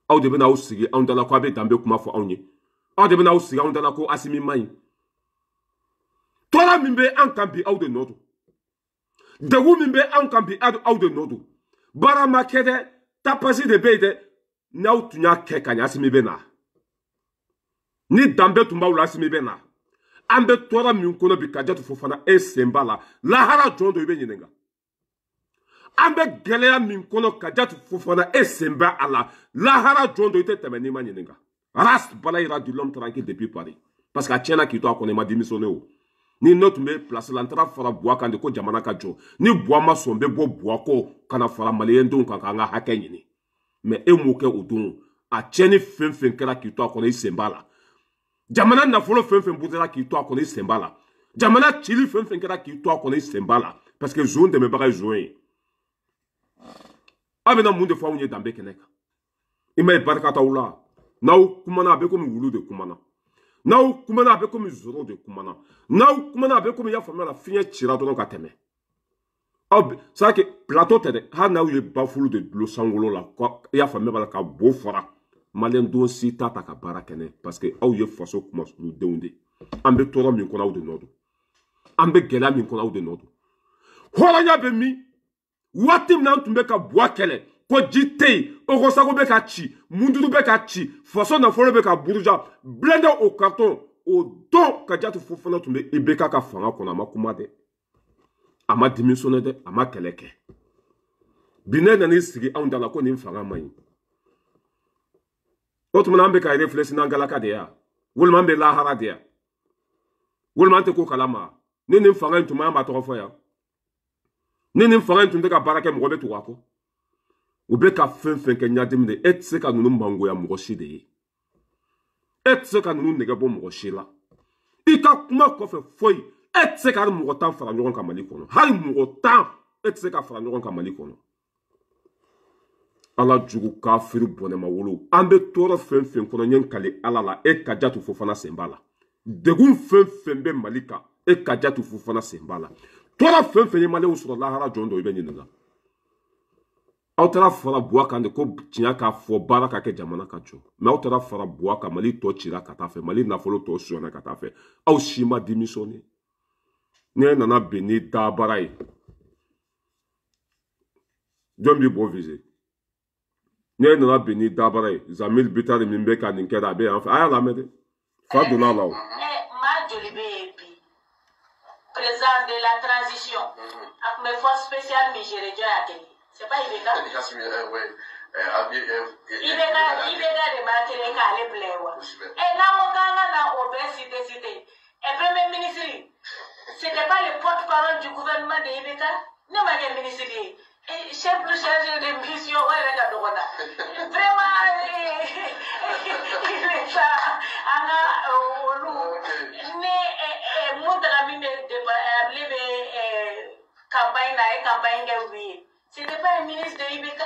aw de bɛna aw sigi anw da la ko a bɛ danbe kuma fɔ anw ye aw de bɛna aw sigi anw da la ko asimi man ɲi tɔɔrɔ min bɛ an kan bi aw de nɔ don degun min bɛ anw kan bi aw de nɔ don baara ma kɛ dɛ tapasi de bɛ yen dɛ n'aw tun y'a kɛ ka ɲɛ asimi bɛ na ni danbe tun b'aw la asimi bɛ na an bɛ tɔɔrɔ min kɔnɔ bi kajatu fo fana e sen b'a la lahara jɔn don i bɛ ɲininka an bɛ gɛlɛya min kɔnɔ kajatu fo fana e sen bɛ a la lahara jɔn don i tɛ tɛmɛ n'i ma ɲininka ras bala yira du l'homme tranquille depuis paris parce que a tiɲɛna k'i to a kɔnɔ i ma démissionner o ni ne tun bɛ pilasi la n taara fara buwa kan de ko jamana ka jɔ ni buwa ma sɔn n bɛ bɔ buwa kɔ ka na fara maliyɛndenw kan k'an ka hakɛ ɲini mɛ e m'o kɛ o don a tiɲɛni fɛn fɛn kɛra k'i to a kɔnɔ i sen b'a la jamana nafolo fɛn fɛn butera k'i to a kɔnɔ i sen b'a la jamana cili fɛn fɛn kɛra k'i to e. a kɔnɔ i sen b'a la parce que zon dɛmɛbaga ye zon ye aw bɛna mun de fɔ anw ye danbe kɛnɛ kan i ma ye barika t'aw la n'aw kumana a bɛ komi wulu de kumana n'aw kumana a bɛ komi zoro de kumana n'aw kumana a bɛ komi i y'a faamuya la fiɲɛ cira dɔrɔn ka tɛmɛ aw bɛ sake pilato tɛ dɛ hali n'aw ye bafulu de dulo sankolo la i y'a faamuya b'a la ka bo fara maliyɛn don si t'a ta ka baara kɛ n'a parce que aw ye faso kumasurudenw de an bɛ tɔɔrɔ min kɔnɔ aw de nɔ don an bɛ gɛlɛya min kɔnɔ aw de nɔ don hɔrɔnya bɛ min waati min na an tun bɛ ka buwa kɛlɛ ko ji tɛ yen okosago bɛ ka ci muntutu bɛ ka ci faso nafolo bɛ ka buruja bilenda o karton o don ka jati fo fana tun e bɛ ibk ka fanga kɔnɔ a ma kuma dɛ a ma dimisɔnɛ dɛ a ma kɛlɛ kɛ bi ne nan'i sigi anw da la ko nin fanga man ɲi o tuma na an bɛ ka refilɛsi n'an galaka de ya walima an bɛ lahara de ya walima an tɛ ko kalama ni nin fanga in tun ma an b'a tɔgɔ fɔ yan ni nin fanga in tun tɛ ka baara kɛ mɔgɔ bɛ tugu a kɔ u be ka fɛn fɛn kɛ ɲademinɛ e tɛ se ka nunu mangoya mɔgɔ si de ye e tɛ se ka nunu nɛgɛ bɔ mɔgɔ si la i ka kuma kɔfɛ foyi e tɛ se ka hali mɔgɔ tan fara ɲɔgɔn ka mali kɔnɔ hali mɔgɔ tan e tɛ se ka fara ɲɔgɔn ka mali kɔnɔ ala jugu kafiri bɔnɛma wolo an be tɔɔrɔ fɛn fɛn kɔnɔ ɲɛ kali ala la e ka jatu fo fana sen b'a la degun fɛn fɛn bɛ mali kan e ka jatu fo fana sen b'a la tɔɔrɔ fɛn fɛn ye maliyɛw sɔrɔ lahara jɔn dɔ i bɛ ɲininga aw taara fara buwa kan de ko tiɲa k'a fɔ baara ka kɛ jamana ka jɔ ma aw taara fara buwa kan mali tɔ cira ka taa fɛ mali nafolo tɔ suyana ka taa fɛ aw si ma dimisɔni ne nana ben ni dabara ye jɔn b'i bɔ vize ne nana ben ni dabara ye zamil bitari min bɛ ka nin kɛra a bɛ yan fɛ a y'a lamɛn dɛ fa donna a la o. maa joli bɛ yen bi président de la transition a tun bɛ force spéciale min gérer jɔn y'a kɛ. C'est pas Ibeka. Ibeka, Ibeka oui. Il est premier ministre c'était pas le porte parole du gouvernement de Ibeka ne ministre Le eh, chef de chargé de mission vraiment eh, eh, il est ça olu euh, ah, campagne campagne Ce n'est pas un ministre de Ibeka.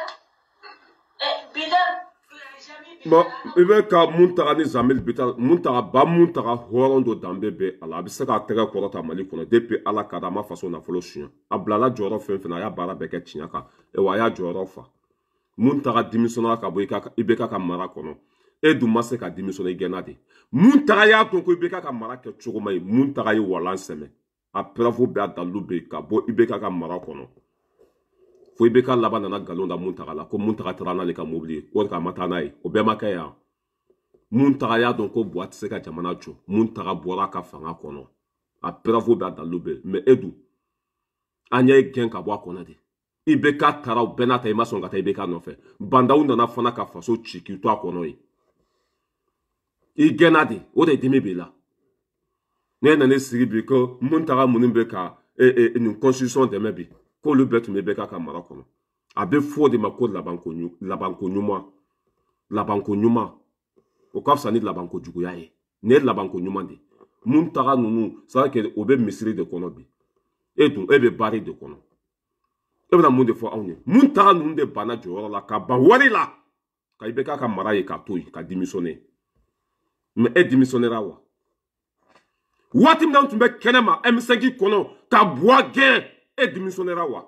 bon i bɛ ka mun taga ni zameli bi ta mun taga ba mun taga hɔrɔn dɔ danbe bɛ a la a bɛ se k'a tɛgɛ kɔrɔta mali kɔnɔ depi ala ka da a ma faso nafolo suɲɛ a bilala jɔyɔrɔ fɛn fɛn na a y'a baara bɛɛ kɛ tiɲɛ kan e wa a y'a jɔyɔrɔ fa mun taga dimisɔnna ka bɔ i ka i bɛ ka ka mara kɔnɔ e dun ma se ka dimisɔn i gɛnna de mun taga y'a dɔn ko i bɛ ka ka mara kɛ cogo ma ɲi mun taga ye walan sɛmɛ a pɛrɛfu bɛɛ a dalilu bɛ yen ka bɔ i bɛ ka ka mara kɔnɔ fo i bɛ ka laban nana nkalon da mun taga la ko mun taga taara n'ale ka mobili ye wari ka ma taa n'a ye o bɛɛ ma kɛ yan mun taga y'a dɔn ko buwa tɛ se ka jamana jɔ mun taga bɔra a ka fanga kɔnɔ a pɛrɛfu bɛ a dalilu bɛ mɛ e dun an y'a gɛn ka bɔ a kɔnɔ de i bɛ ka taara o bɛɛ n'a ta i ma sɔn ka taa i bɛ ka nɔfɛ bandaw nana fana ka faso ci k'i to a kɔnɔ yen i gɛnna de o de dimi b'i la ne nana sigi bi ko mun taga mun bɛ ka e, e, nin constitution dɛmɛ bi k'olu bɛɛ tun bɛ bɛɛ k'a ka mara kɔnɔ a bɛ fɔ o de ma ko labanko labanko ɲuman labanko ɲuman o e e ka fisa ni labanko juguya ye nin ye labanko ɲuman de ye mun taga ninnu sarake o bɛ misiri de kɔnɔ bi e dun e bɛ baari de kɔnɔ e bɛna mun de fɔ anw ye mun taga ninnu de banna jɔyɔrɔ la ka ban wari la ka i bɛ k'a ka mara ye k'a to yen ka dimisɔnne mɛ e dimisɔnnera wa waati min na an tun bɛ kɛnɛma m5 kɔnɔ ka buwa gɛn e demissionnera wa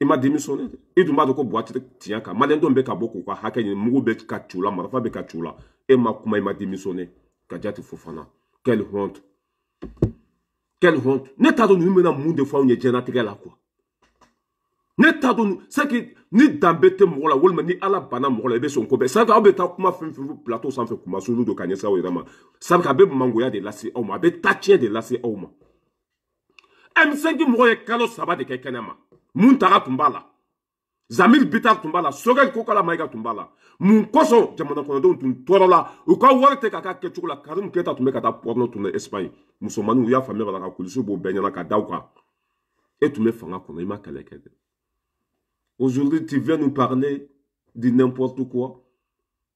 i e ma démissionné dɛ e i dun b'a dɔn ko buwa tɛ tiɲɛ kan maliyɛndenw bɛ ka bɔ k'u ka hakɛ ɲini mugu bɛ ka ci u la marafa bɛ ka ci u la e ma kuma i e ma démissionné ka jate fo fana quelle honte quelle honte ne t'a dɔn ninnu bɛna mun de fɔ anw ye diɲɛnatigɛ la quoi ne t'a dɔn c'est que ni danbe tɛ mɔgɔ la walima ni ala banna mɔgɔ la i bɛ sɔn ko bɛɛ sanfɛ aw bɛ taa kuma fɛn fɛn fɔ plateau sanfɛ kumasulu don ka ɲɛsin aw yɛrɛ ma sanfɛ a bɛ mangoya de lase aw ma a bɛ tacɛn de lase aw ma M5 mɔgɔ ye kalo saba de kɛ kɛnɛ ma mun taga tun b'a la zamiri bitar tun b'a la sogɛli kokala mayiga tun b'a la mun kosɔn jamana kɔnɔdenw tun tɔɔrɔla u ka wari tɛ ka k'a kɛcogo la karimu keta tun bɛ ka taa pɔrɔnɔ tun na espaɲe musomaninw u y'a faamuya bala ka kulisiw b'o bɛɛ ɲɛna ka daw kan e tun bɛ fanga kɔnɔ i ma kɛlɛ kɛ dɛ aujourd'hui tu viens nous parler de n'importe quoi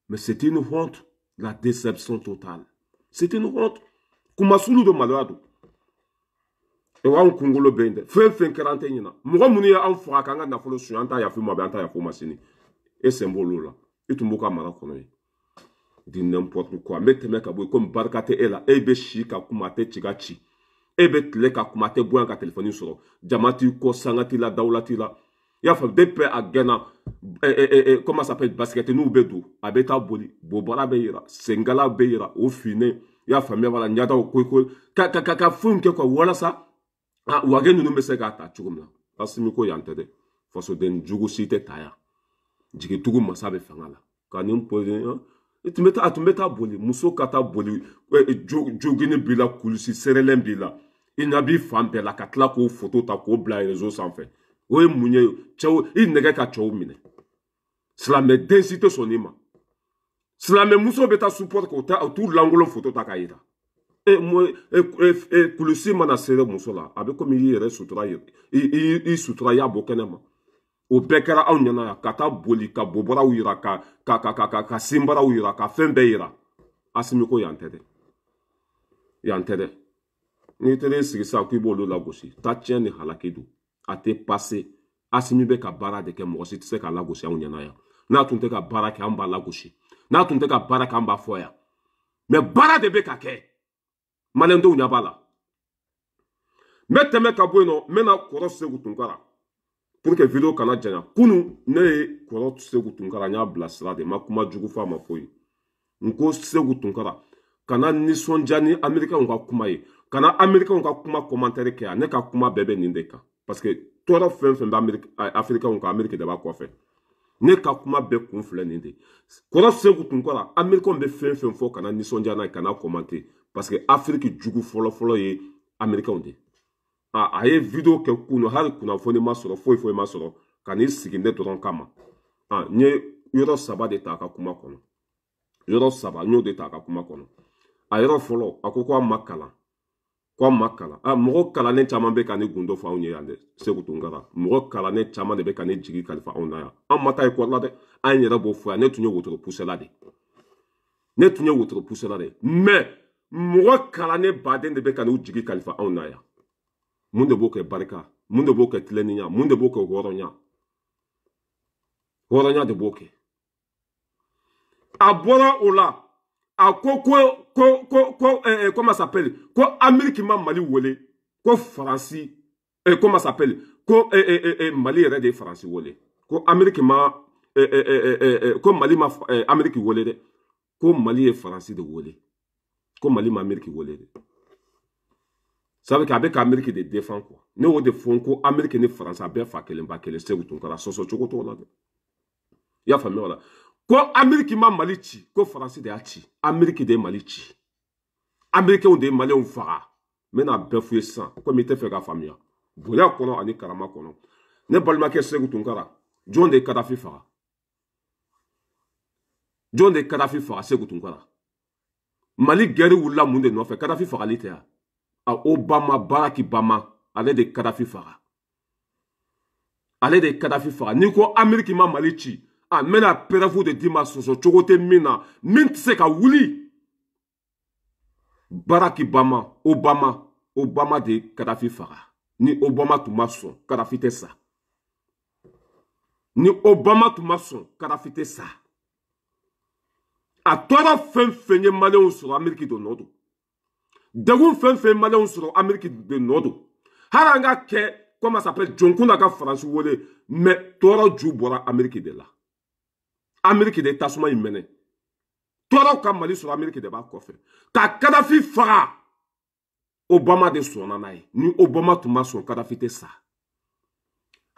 mais c'est une honte la déception totale c'est une honte kumasulu do maloya don o anw kunkolo bɛ yen dɛ fɛn fɛn kɛra an tɛ ɲina mɔgɔ minnu ye anw faga k'an ka nafolo suɲɛ an t'a yafa ma bi an t'a yafa ma sini e sen b'olu la i tun b'u ka mara kɔnɔ ye di n'importe quoi n bɛ tɛmɛ ka bɔ yen komi barika tɛ e la e bɛ si ka kuma a tɛ ci ka ci e bɛ tile ka kuma a tɛ bɔ yan ka telefɔni sɔrɔ jama t'i kɔ sanga t'i la dawula t'i la i y'a faamu depuis a gɛnna ɛɛ ɛɛ comment ça s'appelle basikɛti n'u bɛ don a bɛ taa boli bobara bɛ yira sengala bɛ yira o finnen i y'a faamuya wala ɲɛdaw koyi koyi ka ka ka fɛnw kɛ quoi walasa Wa ah, gen yon mese gata chokom la. Tasi miko yantede. Faso den, jougo si te tayan. Jike tougo masabe fengala. Kani yon poden ya. E tume ta, atume ta boli. Mousou kata boli. We, e, jougini bila kulisi, serelen bila. I e nabi fan bela katla kou foto tako, blay e rezo san fe. We mounye yo. Che ou, i negay ka che ou mine. Slamen densite sonima. Slamen mousou beta support kote, a tou langou lon foto takayi da. e mo e e kulusi mana sere muso la a bɛ komi i yɛrɛ sutura i i sutura i y'a bɔ kɛnɛ ma o bɛɛ kɛra anw ɲɛna yan ka taa boli ka bobaraw yira ka ka ka ka ka ka senbaraw yira ka fɛn bɛɛ yira asimi ko yan tɛ dɛ yan tɛ dɛ n'i taara i sigi sisan k'i b'olu lagosi taa tiɲɛ ni halaki don a tɛ pase asimi bɛ ka baara de kɛ mɔgɔ si tɛ se k'a lagosi anw ɲɛna yan n'a tun tɛ ka baara kɛ an b'a lagosi n'a tun tɛ ka baara kɛ an b'a fɔ yan mɛ baara de bɛ ka kɛ maliyɛndenw ɲɛ b'a la n bɛ tɛmɛ ka bɔ yen nɔ n bɛna kɔrɔ segu tunkara pour que video kana janya kunu ne ye kɔrɔ segu tunkara n y'a bilasira de ma kuma jugu f'a ma foyi n ko segu tunkara kana nisɔndiya ni amerikɛnw ka kuma ye kana amerikɛnw ka kuma kɔmantɛri kɛ yan ne ka kuma bɛɛ bɛ nin de kan parce que tɔɔrɔ fɛn fɛn bɛ afirikɛnw kan amerikɛ de b'a kɔfɛ ne ka kuma bɛɛ kun filɛ nin de kɔrɔ segu tunkara amerikɛnw bɛ fɛn fɛn fɔ kana nisɔndiya n'a ye kana kɔmante parce que afiriki jugu fɔlɔfɔlɔ ye amerikɛnw de ah, a a ye video kɛ kunu hali kunnafoni ma sɔrɔ foyi foyi ma sɔrɔ ka n'i sigi ne dɔrɔn kama a n ye yɔrɔ saba de ta a ka kuma kɔnɔ yɔrɔ saba n y'o de ta a ka kuma kɔnɔ a yɔrɔ fɔlɔ a ko ko a ma kalan ko a ma kalan a mɔgɔ kalannen caman bɛ ka ne gundo fɔ anw ye yan dɛ segu tunkara mɔgɔ kalannen caman de bɛ ka ne jigi kalifa anw na yan an ma taa ekɔli la dɛ an yɛrɛ b'o fɔ yan ne tun ye wotoro pusɛla de ne tun ye wotoro pusɛla de mais mɔgɔ kalannen baden de bɛ ka n'u jigi kalifa anw na yan mun de b'o kɛ barika mun de b'o kɛ tilennenya mun de b'o kɛ hɔrɔnya hɔrɔnya de b'o kɛ a bɔra o la a ko ko ko ko ko ɛɛ eh, comment eh, s'appelle ko ameriki ma mali wele ko faransi ɛɛ eh, comment s'appelle ko ɛɛ eh, ɛɛ eh, eh, eh, mali yɛrɛ e de ye faransi wele ko ameriki ma ɛɛ eh, ɛɛ eh, ɛɛ eh, ko mali ma ɛɛ eh, ameriki wele dɛ ko mali ye faransi de wele. ko mali ma ameriki wele de ça veut dire a bɛ ka ameriki de défend quoi ne y'o de fɔ n ko ameriki ni faransi a bɛɛ fa kelen ba kelen segu tun kɛra sɔsɔ cogo t'o la dɛ i y'a faamuya o la ko ameriki ma mali ci ko faransi de y'a ci ameriki de ye mali ci amerikɛnw de ye maliyɛnw faga n bɛna bɛɛ f'u ye sisan komi i tɛ fɛ k'a faamuya bonya kɔnɔ ani karama kɔnɔ ne balimakɛ segu tun kɛra jɔn de ye kadafi faga jɔn de ye kadafi faga segu tun kɛra mali gɛri wulila mun de nɔfɛ kadafi fagali tɛ a a obama baraki bama ale de kadafi faga ale de kadafi faga n'i ko ameriki ma mali ci a n bɛna pɛrɛfu de d'i ma sɔsɔ cogo tɛ min na min tɛ se ka wuli baraki bama obama obama de kadafi faga ni obama tun ma sɔn kadafi tɛ sa ni obama tun ma sɔn kadafi tɛ sa a tɔɔrɔ fɛn fɛn ye maliyɛnw sɔrɔ ameriki de nɔ don degun fɛn fɛn ye maliyɛnw sɔrɔ ameriki de nɔ don hali an ka kɛ comme ça s'appelle jonkunda ka faransi wele mɛ tɔɔrɔ ju bɔra ameriki de la ameriki de tasuma in mɛnɛ tɔɔrɔw ka mali sɔrɔ ameriki de b'a kɔfɛ ka kadafi faga obama de sɔnna n'a ye ni obama tun ma sɔn kadafi tɛ sa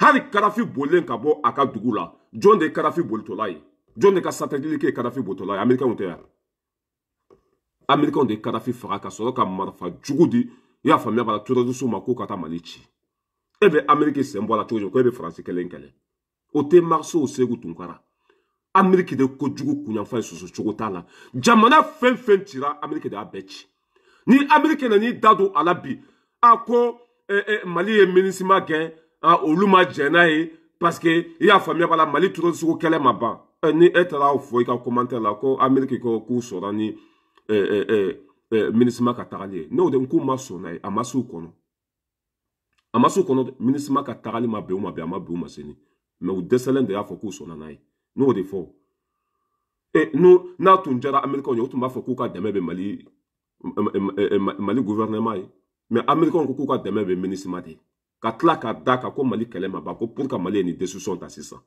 hali kadafi bolilen ka bɔ a ka dugu la jɔn de ye kadafi bolitɔla ye jɔn de ka satelite ye kadafi bɔtɔla ye amerikɛnw tɛ ya amerikɛnw de ye kadafi faga ka sɔrɔ ka marifa jugu di i y'a faamuya b'a la terɔrisiw ma k'u ka taa mali ci e bɛ ameriki sen bɔ a la cogo cogo ko e bɛ faransi kelen kɛlɛ o tɛ marisiw segu tunkara ameriki de kojugu kunyanfa ye soso cogo t'a la jamana fɛn fɛn cira ameriki de y'a bɛɛ ci ni ameriki nan'i da don a la bi a ko eh, eh, mali ye minisima gɛn olu ma jɛn n'a ye parce que i y'a faamuya b'a la mali terɔrisiw kɛlɛ ma ban Eh, ni e taara fɔ i ka commentaire la ko ameriki ko k'u sɔnna ni eh, eh, minisima ka tagali ye ne o de k'u ma sɔn n'a ye a ma s'u kɔnɔ a ma s'u kɔnɔ minisima ka tagali ma bɛn u ma bɛn a ma bɛn u ma sini mɛ u dɛsɛlen de y'a fɔ k'u sɔnna n'a ye ne o de fɔ e n'u n'a tun diyara amerikɛnw ye u tun b'a fɔ k'u ka dɛmɛ bɛ mali mali gouvernement ye mɛ amerikɛnw ko k'u ka dɛmɛ bɛ minisima de ye ka tila ka da kan ko mali kɛlɛ ma ban ko pour que mali ye nin décision ta sisan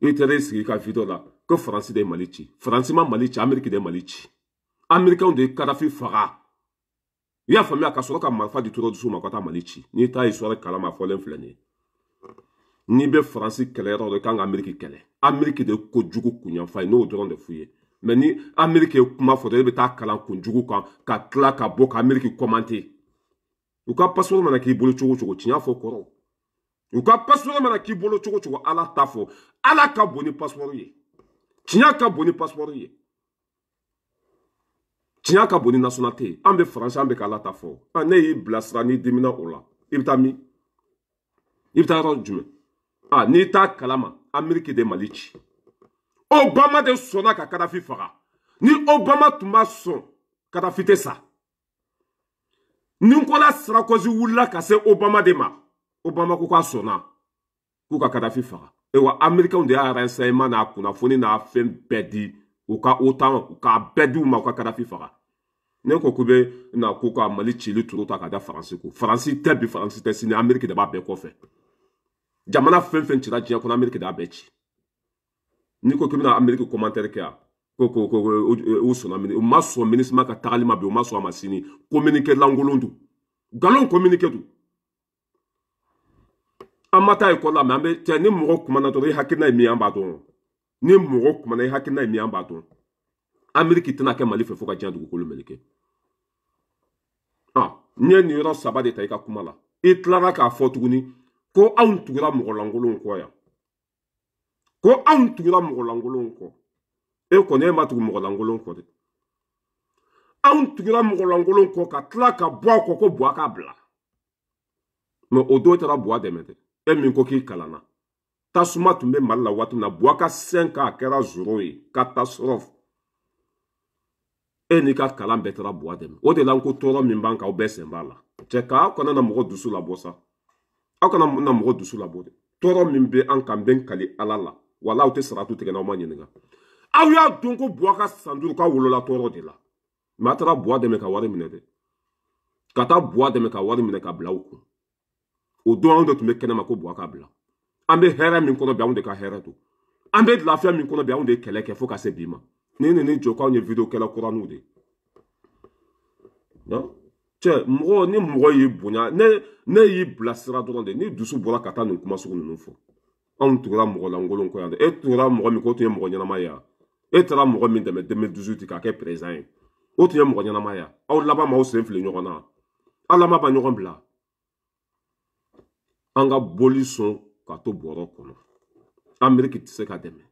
i taara i sigi ka vidɔ la ko faransi de ye mali ci faransi ma mali ci ameriki de ye mali ci amerikɛnw de ye karafi faga i y'a faamuya ka sɔrɔ ka marifa di toro dusu ma ka taa mali ci n'i t'a isuwari kalama a fɔlen filɛ nin ye n'i bɛ faransi kɛlɛ yɔrɔ dɔ i kan ka ameriki kɛlɛ ameriki de ye kojugu kunyanfa ye n'o dɔrɔn de f'u ye mɛ ni ameriki ye kuma fɔ dɔrɔn e bɛ taa kalan kunjugu kan ka tila ka bɔ ka ameriki kɔmante u ka pasipɔri mana k'i bolo cogo o cogo tiɲɛ fɔ kɔrɔ u ka pasipɔri mana k'i bolo cogo o cogo ala t'a fɔ ala ka bon ni pasipɔri ye tiɲɛ ka bon ni pasipɔri ye tiɲɛ ka bon ni nasɔnnate ye an bɛ faransi an bɛ ka ala ta fɔ ne y'i bilasira n'i dimina o la i bɛ taa min i bɛ taa yɔrɔ jumɛn a n'i t'a kalama ameriki de mali ci obama de sɔnna ka kadafi faga ni obama tun b'a sɔn kadafi tɛ sa ninkola sarakozi wulila ka se obama de ma obama ko k'a sɔnna k'u ka kadafi faga ayiwa amerikɛnw de y'a renseignement n'a kunnafoni n'a fɛn bɛɛ di u ka otan k'a bɛɛ di u ma u ka kadafi faga ne ko k'u bɛ na k'u ka mali cili turu ta ka da faransi ko faransi tɛ bi faransi tɛ sini ameriki de b'a bɛɛ kɔfɛ jamana fɛn fɛn cira diɲɛ kɔnɔ ameriki de y'a bɛɛ ci n'i ko k'i bɛna ameriki commentaire kɛ yan ko ko ko u sɔnna u ma sɔn minisima ka tagali ma bi u ma sɔn a ma sini communiqué lankolon don nkalon communiqué don an ma taa ekɔli la mɛ an bɛ cɛ ni mɔgɔ kumana dɔrɔn i hakilina ye min ye an b'a dɔn ni mɔgɔ kumana i hakilina ye min ye an b'a dɔn ameriki tɛna kɛ mali fɛ fo ka diɲɛ dugukolo meleke ah n ye nin yɔrɔ saba de ta i ka kuma la i tilara k'a fɔ tuguni ko anw tugura mɔgɔlankolonw kɔ yan ko anw tugura mɔgɔlankolonw kɔ e kɔni e ma tugu mɔgɔlankolon kɔ dɛ anw tugura mɔgɔlankolon kɔ ka tila ka bɔ a kɔ ko buwa ka bila mɛ o don taara buwa dɛmɛ dɛ fɛn min ko k'i kalanna tasuma tun bɛ mali la waati min na buwaka sɛn k'a kɛra zoro ye catastrophe e n'i ka kalan bɛɛ taara buwa dɛmɛ o de la n ko tɔɔrɔ min b'an kan aw bɛɛ sen b'a la cɛ k'aw kana na mɔgɔ dusu labɔ sa aw kana na mɔgɔ dusu labɔ dɛ tɔɔrɔ min bɛ an kan n bɛ n kali ala la wala aw tɛ saratu tigɛ n'aw ma ɲininka aw y'a dɔn ko buwa ka san duuru k'a wolola tɔɔrɔ de la mɛ a taara buwa dɛmɛ ka wari minɛ dɛ ka taa buwa dɛmɛ ka wari minɛ ka bila aw kun o don anw de tun bɛ kɛnɛma ko buwa ka bila an bɛ hɛrɛ min kɔnɔ bi anw de ka hɛrɛ don an bɛ lafiya min kɔnɔ bi anw de ye kɛlɛ kɛ fo ka se bi ma ni ne ni jɔ k'anw ye video kɛla kuranw de cɛ mɔgɔ ni mɔgɔ y'i bonya ne ne y'i bilasira dɔrɔn de ni dusu bɔra ka taa nin kuma sugu ninnu fɔ anw tugura mɔgɔ lankolon kɔ yan dɛ e tugura mɔgɔ min k'o tun ye mɔgɔ ɲɛnama ye yan e taara mɔgɔ min dɛmɛ dɛmɛ dusu ti k'a kɛ perezan ye o tun ye mɔgɔ ɲɛnama ye yan aw laban m'aw sen fili ɲɔgɔn na aw laban ma ɲɔgɔn bila an ka bɔli sɔn ka to bɔrɔ kɔnɔ ameriki tɛ se ka dɛmɛ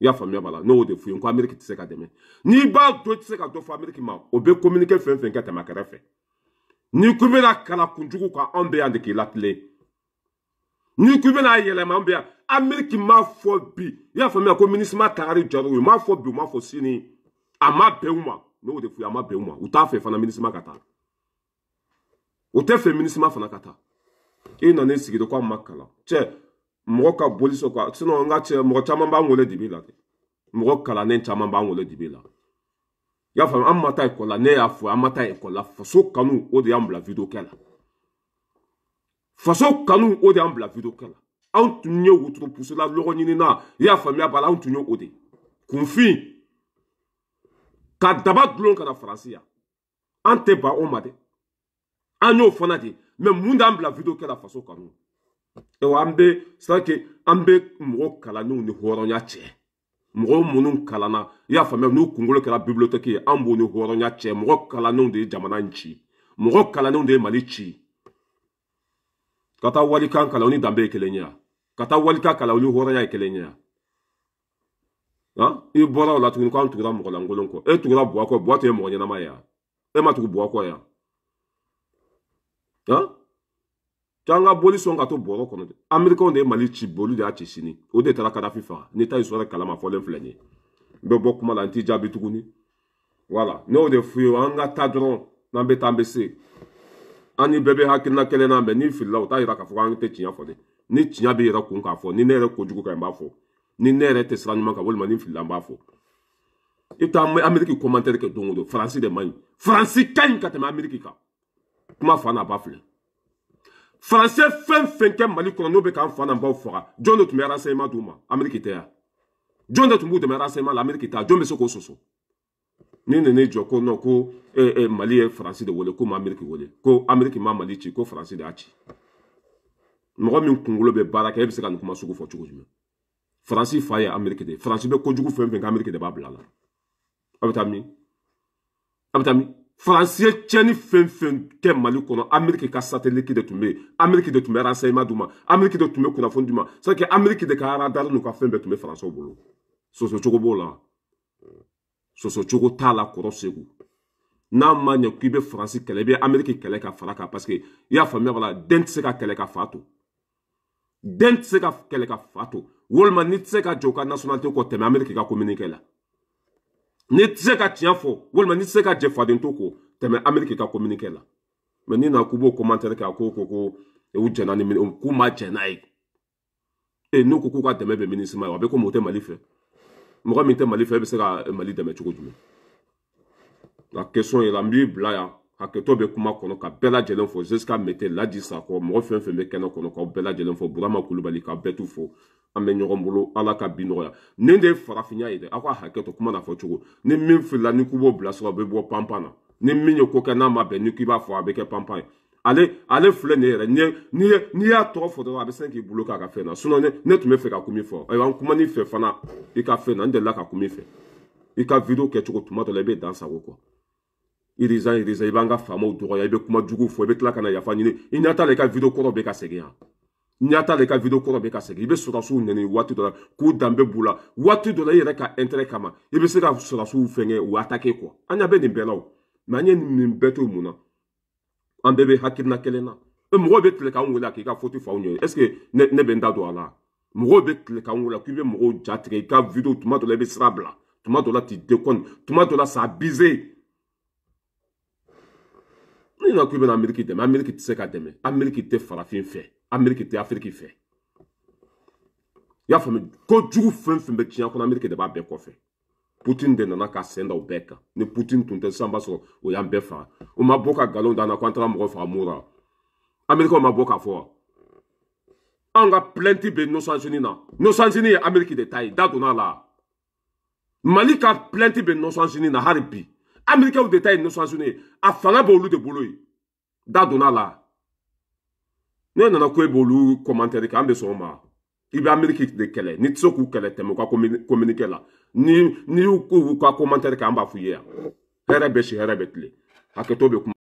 i y'a faamuya b'a la ne y'o de f'u ye n ko ameriki tɛ se ka dɛmɛ n'i b'a to i tɛ se ka dɔ fɔ ameriki ma o bɛ kominike fɛn fɛn kɛ tɛmɛ a kɛrɛfɛ n'i ko i bɛna kala kunjugu kan anw bɛ yan de k'i latilen n'i ko i bɛna yɛlɛma anw bɛ yan ameriki m'a fɔ bi i y'a faamuya ko minisima tagari jara u ye m'a fɔ bi u m'a fɔ sini a ma bɛn u ma ne y'o de f'u ye a ma bɛn u ma u t'a fɛ fana minisima ka taa u tɛ fɛ minisima fana ka taa i nana i sigi de ko a ma kalan cɛ mɔgɔ ka boli sɔ kuwa sinɔn n ka cɛ mɔgɔ caman b'an wele dibi la de mɔgɔ kalannen caman b'an wele dibi la i y'a faamu an ma taa ekɔli la ne y'a fɔ an ma taa ekɔli la faso kanu o de y'an bila video kɛ la faso kanu o de y'an bila video kɛ la anw tun ye wotoro pusula lɔgɔ ɲinina i y'a faamuya b'a la anw tun ye o de kunfin ka daba dulon ka na faransi yan an tɛ ban o ma dɛ an y'o fana de mɛ mun d'an bila video kɛ la faso kanu ayiwa an bɛ c'est-à-dire an bɛ mɔgɔ kalannenw ni hɔrɔnya cɛ mɔgɔ minnu kalanna i y'a faamuya n'u kunkolo kɛra bibiloteki ye an b'o ni hɔrɔnya cɛ mɔgɔ kalannenw de ye jamana in ci mɔgɔ kalannenw de ye mali ci ka taa walikan kalan o ni danbe ye kelen ye wa ka taa walikan kalan o ni hɔrɔnya ye kelen ye wa han i bɔra o la tuguni ko an tugura mɔgɔlankolon kɔ e tugura buwa kɔ buwa tun ye mɔgɔ ɲɛnama ye wa e ma tugu buwa kɔ ye wa. an ka boli sɔn ka to bɔrɔ kɔnɔ dɛ amerikɛnw de ye mali ci boli de y'a ci sini o de taara kadafi faga n'i ta isɔrɔ kalama fɔlen filɛ nin ye n bɛ bɔ kuma la n t'i jaabi tuguni wala ne y'o de f'u ye an ka taa dɔrɔn n'an bɛ taa an bɛ se an ni bɛɛ bɛ hakilina kelen na mɛ n'i filila o t'a yira k'a fɔ k'an tɛ tiɲɛ fɔ dɛ ni tiɲɛ bɛ yɛrɛ kun k'a fɔ ni ne yɛrɛ kojugu kan n b'a fɔ ni ne yɛrɛ tɛ sira ɲuman kan walima ni n filila n b'a fɔ i bɛ taa ameriki kɔmantɛri kɛ don o don faransi de man ɲi faransi ka ɲi ka tɛmɛ ameriki kan kuma fa n'a ba filɛ faransɛ fɛn fɛn kɛ mali kɔnɔ n'o bɛ k'an fa n'an baw faga jɔn de tun bɛ renseignement d'u ma ameriki tɛ yan jɔn de tun b'u dɛmɛ renseignement la ameriki tɛ yan jɔn bɛ se k'o soso ni nana jɔ ko non ko eh, eh, mali ye faransi de wele ko ma ameriki wele ko ameriki ma mali ci ko faransi de y'a ci mɔgɔ min kunkolo bɛ baara kɛ e bɛ se ka nin kuma sugu fɔ cogo jumɛn faransi fa ye ameriki de ye faransi bɛ kojugu fɛn fɛn kɛ ameriki de b'a bila a la a bɛ taa min a bɛ taa min faransi ye tiɲɛni fɛn fɛn kɛ mali kɔnɔ ameriki ka sateliki de tun bɛ yen ameriki de tun bɛ renseignement d'u ma ameriki de tun bɛ kunnafoni d'u ma c'est que ameriki de ka radar n'u ka fɛn bɛɛ tun bɛ faransaw bolo sosocogo b'o la sosocogo t'a la kɔrɔ segu n'a ma ɲɛ k'i bɛ faransi kɛlɛ i bɛ ameriki kɛlɛ ka fara kan parce que i y'a faamuya bala den tɛ se ka kɛlɛ ka fa to den tɛ se ka kɛlɛ ka fa to walima n'i tɛ se ka jɔ u ka nasɔnalite kɔ tɛmɛ ameriki ka kominike la n'i tɛ se ka tiɲɛ fɔ walima n'i tɛ se ka jɛ faden to kɔ tɛmɛ ameriki ka communiqué la mɛ n'i nana k'u b'o commentaire kɛ a ko ko ko u jɛnna ni k'u ma jɛn n'a ye e n'u ko k'u ka dɛmɛ bɛ minisima ye a bɛ komi o tɛ mali fɛ mɔgɔ min tɛ mali fɛ e bɛ se ka mali dɛmɛ cogo jumɛn nka question yɛrɛ n b'i bila yan hakɛto bɛ kuma kɔnɔ ka bɛɛ lajɛlen fo zeska mete laji sakɔ mɔgɔ fɛn fɛn bɛ kɛnɛ kɔnɔ k'aw bɛɛ lajɛlen fo burama kulubali k'aw bɛɛ t'u fo an bɛ ɲɔgɔn bolo ala ka bi nɔgɔya nin de ye farafinya ye dɛ aw ka hakɛto kuma n'a fɔ cogo ni min filila ni k'u b'o bilasira o bɛ bɔ panpan na ni min ye ko kɛ n'a ma bɛn ni k'i b'a fɔ a bɛ kɛ panpan ye ale ale filɛ nin yɛrɛ n'i ye n'i y'a tɔgɔ fɔ dɔrɔn a bɛ sin k'i bolo k'a ka fɛn na sinɔn ne ne tun bɛ fɛ ka kuma fɔ ayiwa n kuma n'i fɛ fana i ka fɛn na n delila ka kuma i fɛ i ka video kɛcogo tuma dɔ la i bɛ dan sago kɔ ireza ireza i b'an ka faamaw dɔgɔya i bɛ kuma jugu fɔ i bɛ tila ka na yafa ɲini i ɲɛ t'a la i ka video kɔrɔ bɛ ka segin yan ɲɛ t'a la i ka video kɔrɔ bɛ ka segin i bɛ sɔrɔsiw nɛni waati dɔ la k'u danbe b'u la waati dɔ la i yɛrɛ ka intérêt kama i bɛ se ka sɔrɔsiw fɛngɛ u attaquer quoi an ɲɛ bɛ nin bɛɛ la o mɛ an ye nin bɛɛ to mun na an bɛɛ bɛ hakilina kelen na e mɔgɔw bɛ tile k'an wele k'i ka faute fɔ anw ye est ce que ne ne bɛ n da don a la mɔgɔw bɛ tile k'an wele k'i bɛ mɔgɔw jatigɛ i ka video tuma dɔ la i bɛ sira bila tuma dɔ la t'i déconne tuma dɔ la ça abusé n'i nana k'i bɛna ameriki dɛmɛ ameriki tɛ se ka dɛmɛ ameriki tɛ farafin fɛ ameriki tɛ afiriki fɛ i y'a faamu kojugu fɛn fɛn bɛ diɲɛ kɔnɔ ameriki de b'a bɛɛ kɔfɛ putin de nana ka sen da o bɛɛ kan ni putin tun tɛ sisan b'a sɔrɔ o y'an bɛɛ faga o ma bɔ ka nkalon d'an na ko an taara mɔgɔ faga mun na amerikɛw ma bɔ k'a fɔ wa anw ka plainte bɛ nosansini na nosansini ye ameriki de ta ye da donna a la mali ka plainte bɛ nosansini na hali bi amerikɛw de ta ye nations unies a fanga b'olu de bolo ye da donna a la ne nana ko e b'olu kɔmantɛri kɛ an bɛ sɔn o ma i bɛ ameriki de kɛlɛ ni tɛ se k'u kɛlɛ tɛmɛ u ka communiqué la ni n'i y'u k'u ka kɔmantɛri kɛ an b'a f'u ye yan hɛrɛ bɛ si hɛrɛ bɛ tile hakɛto bɛ kuma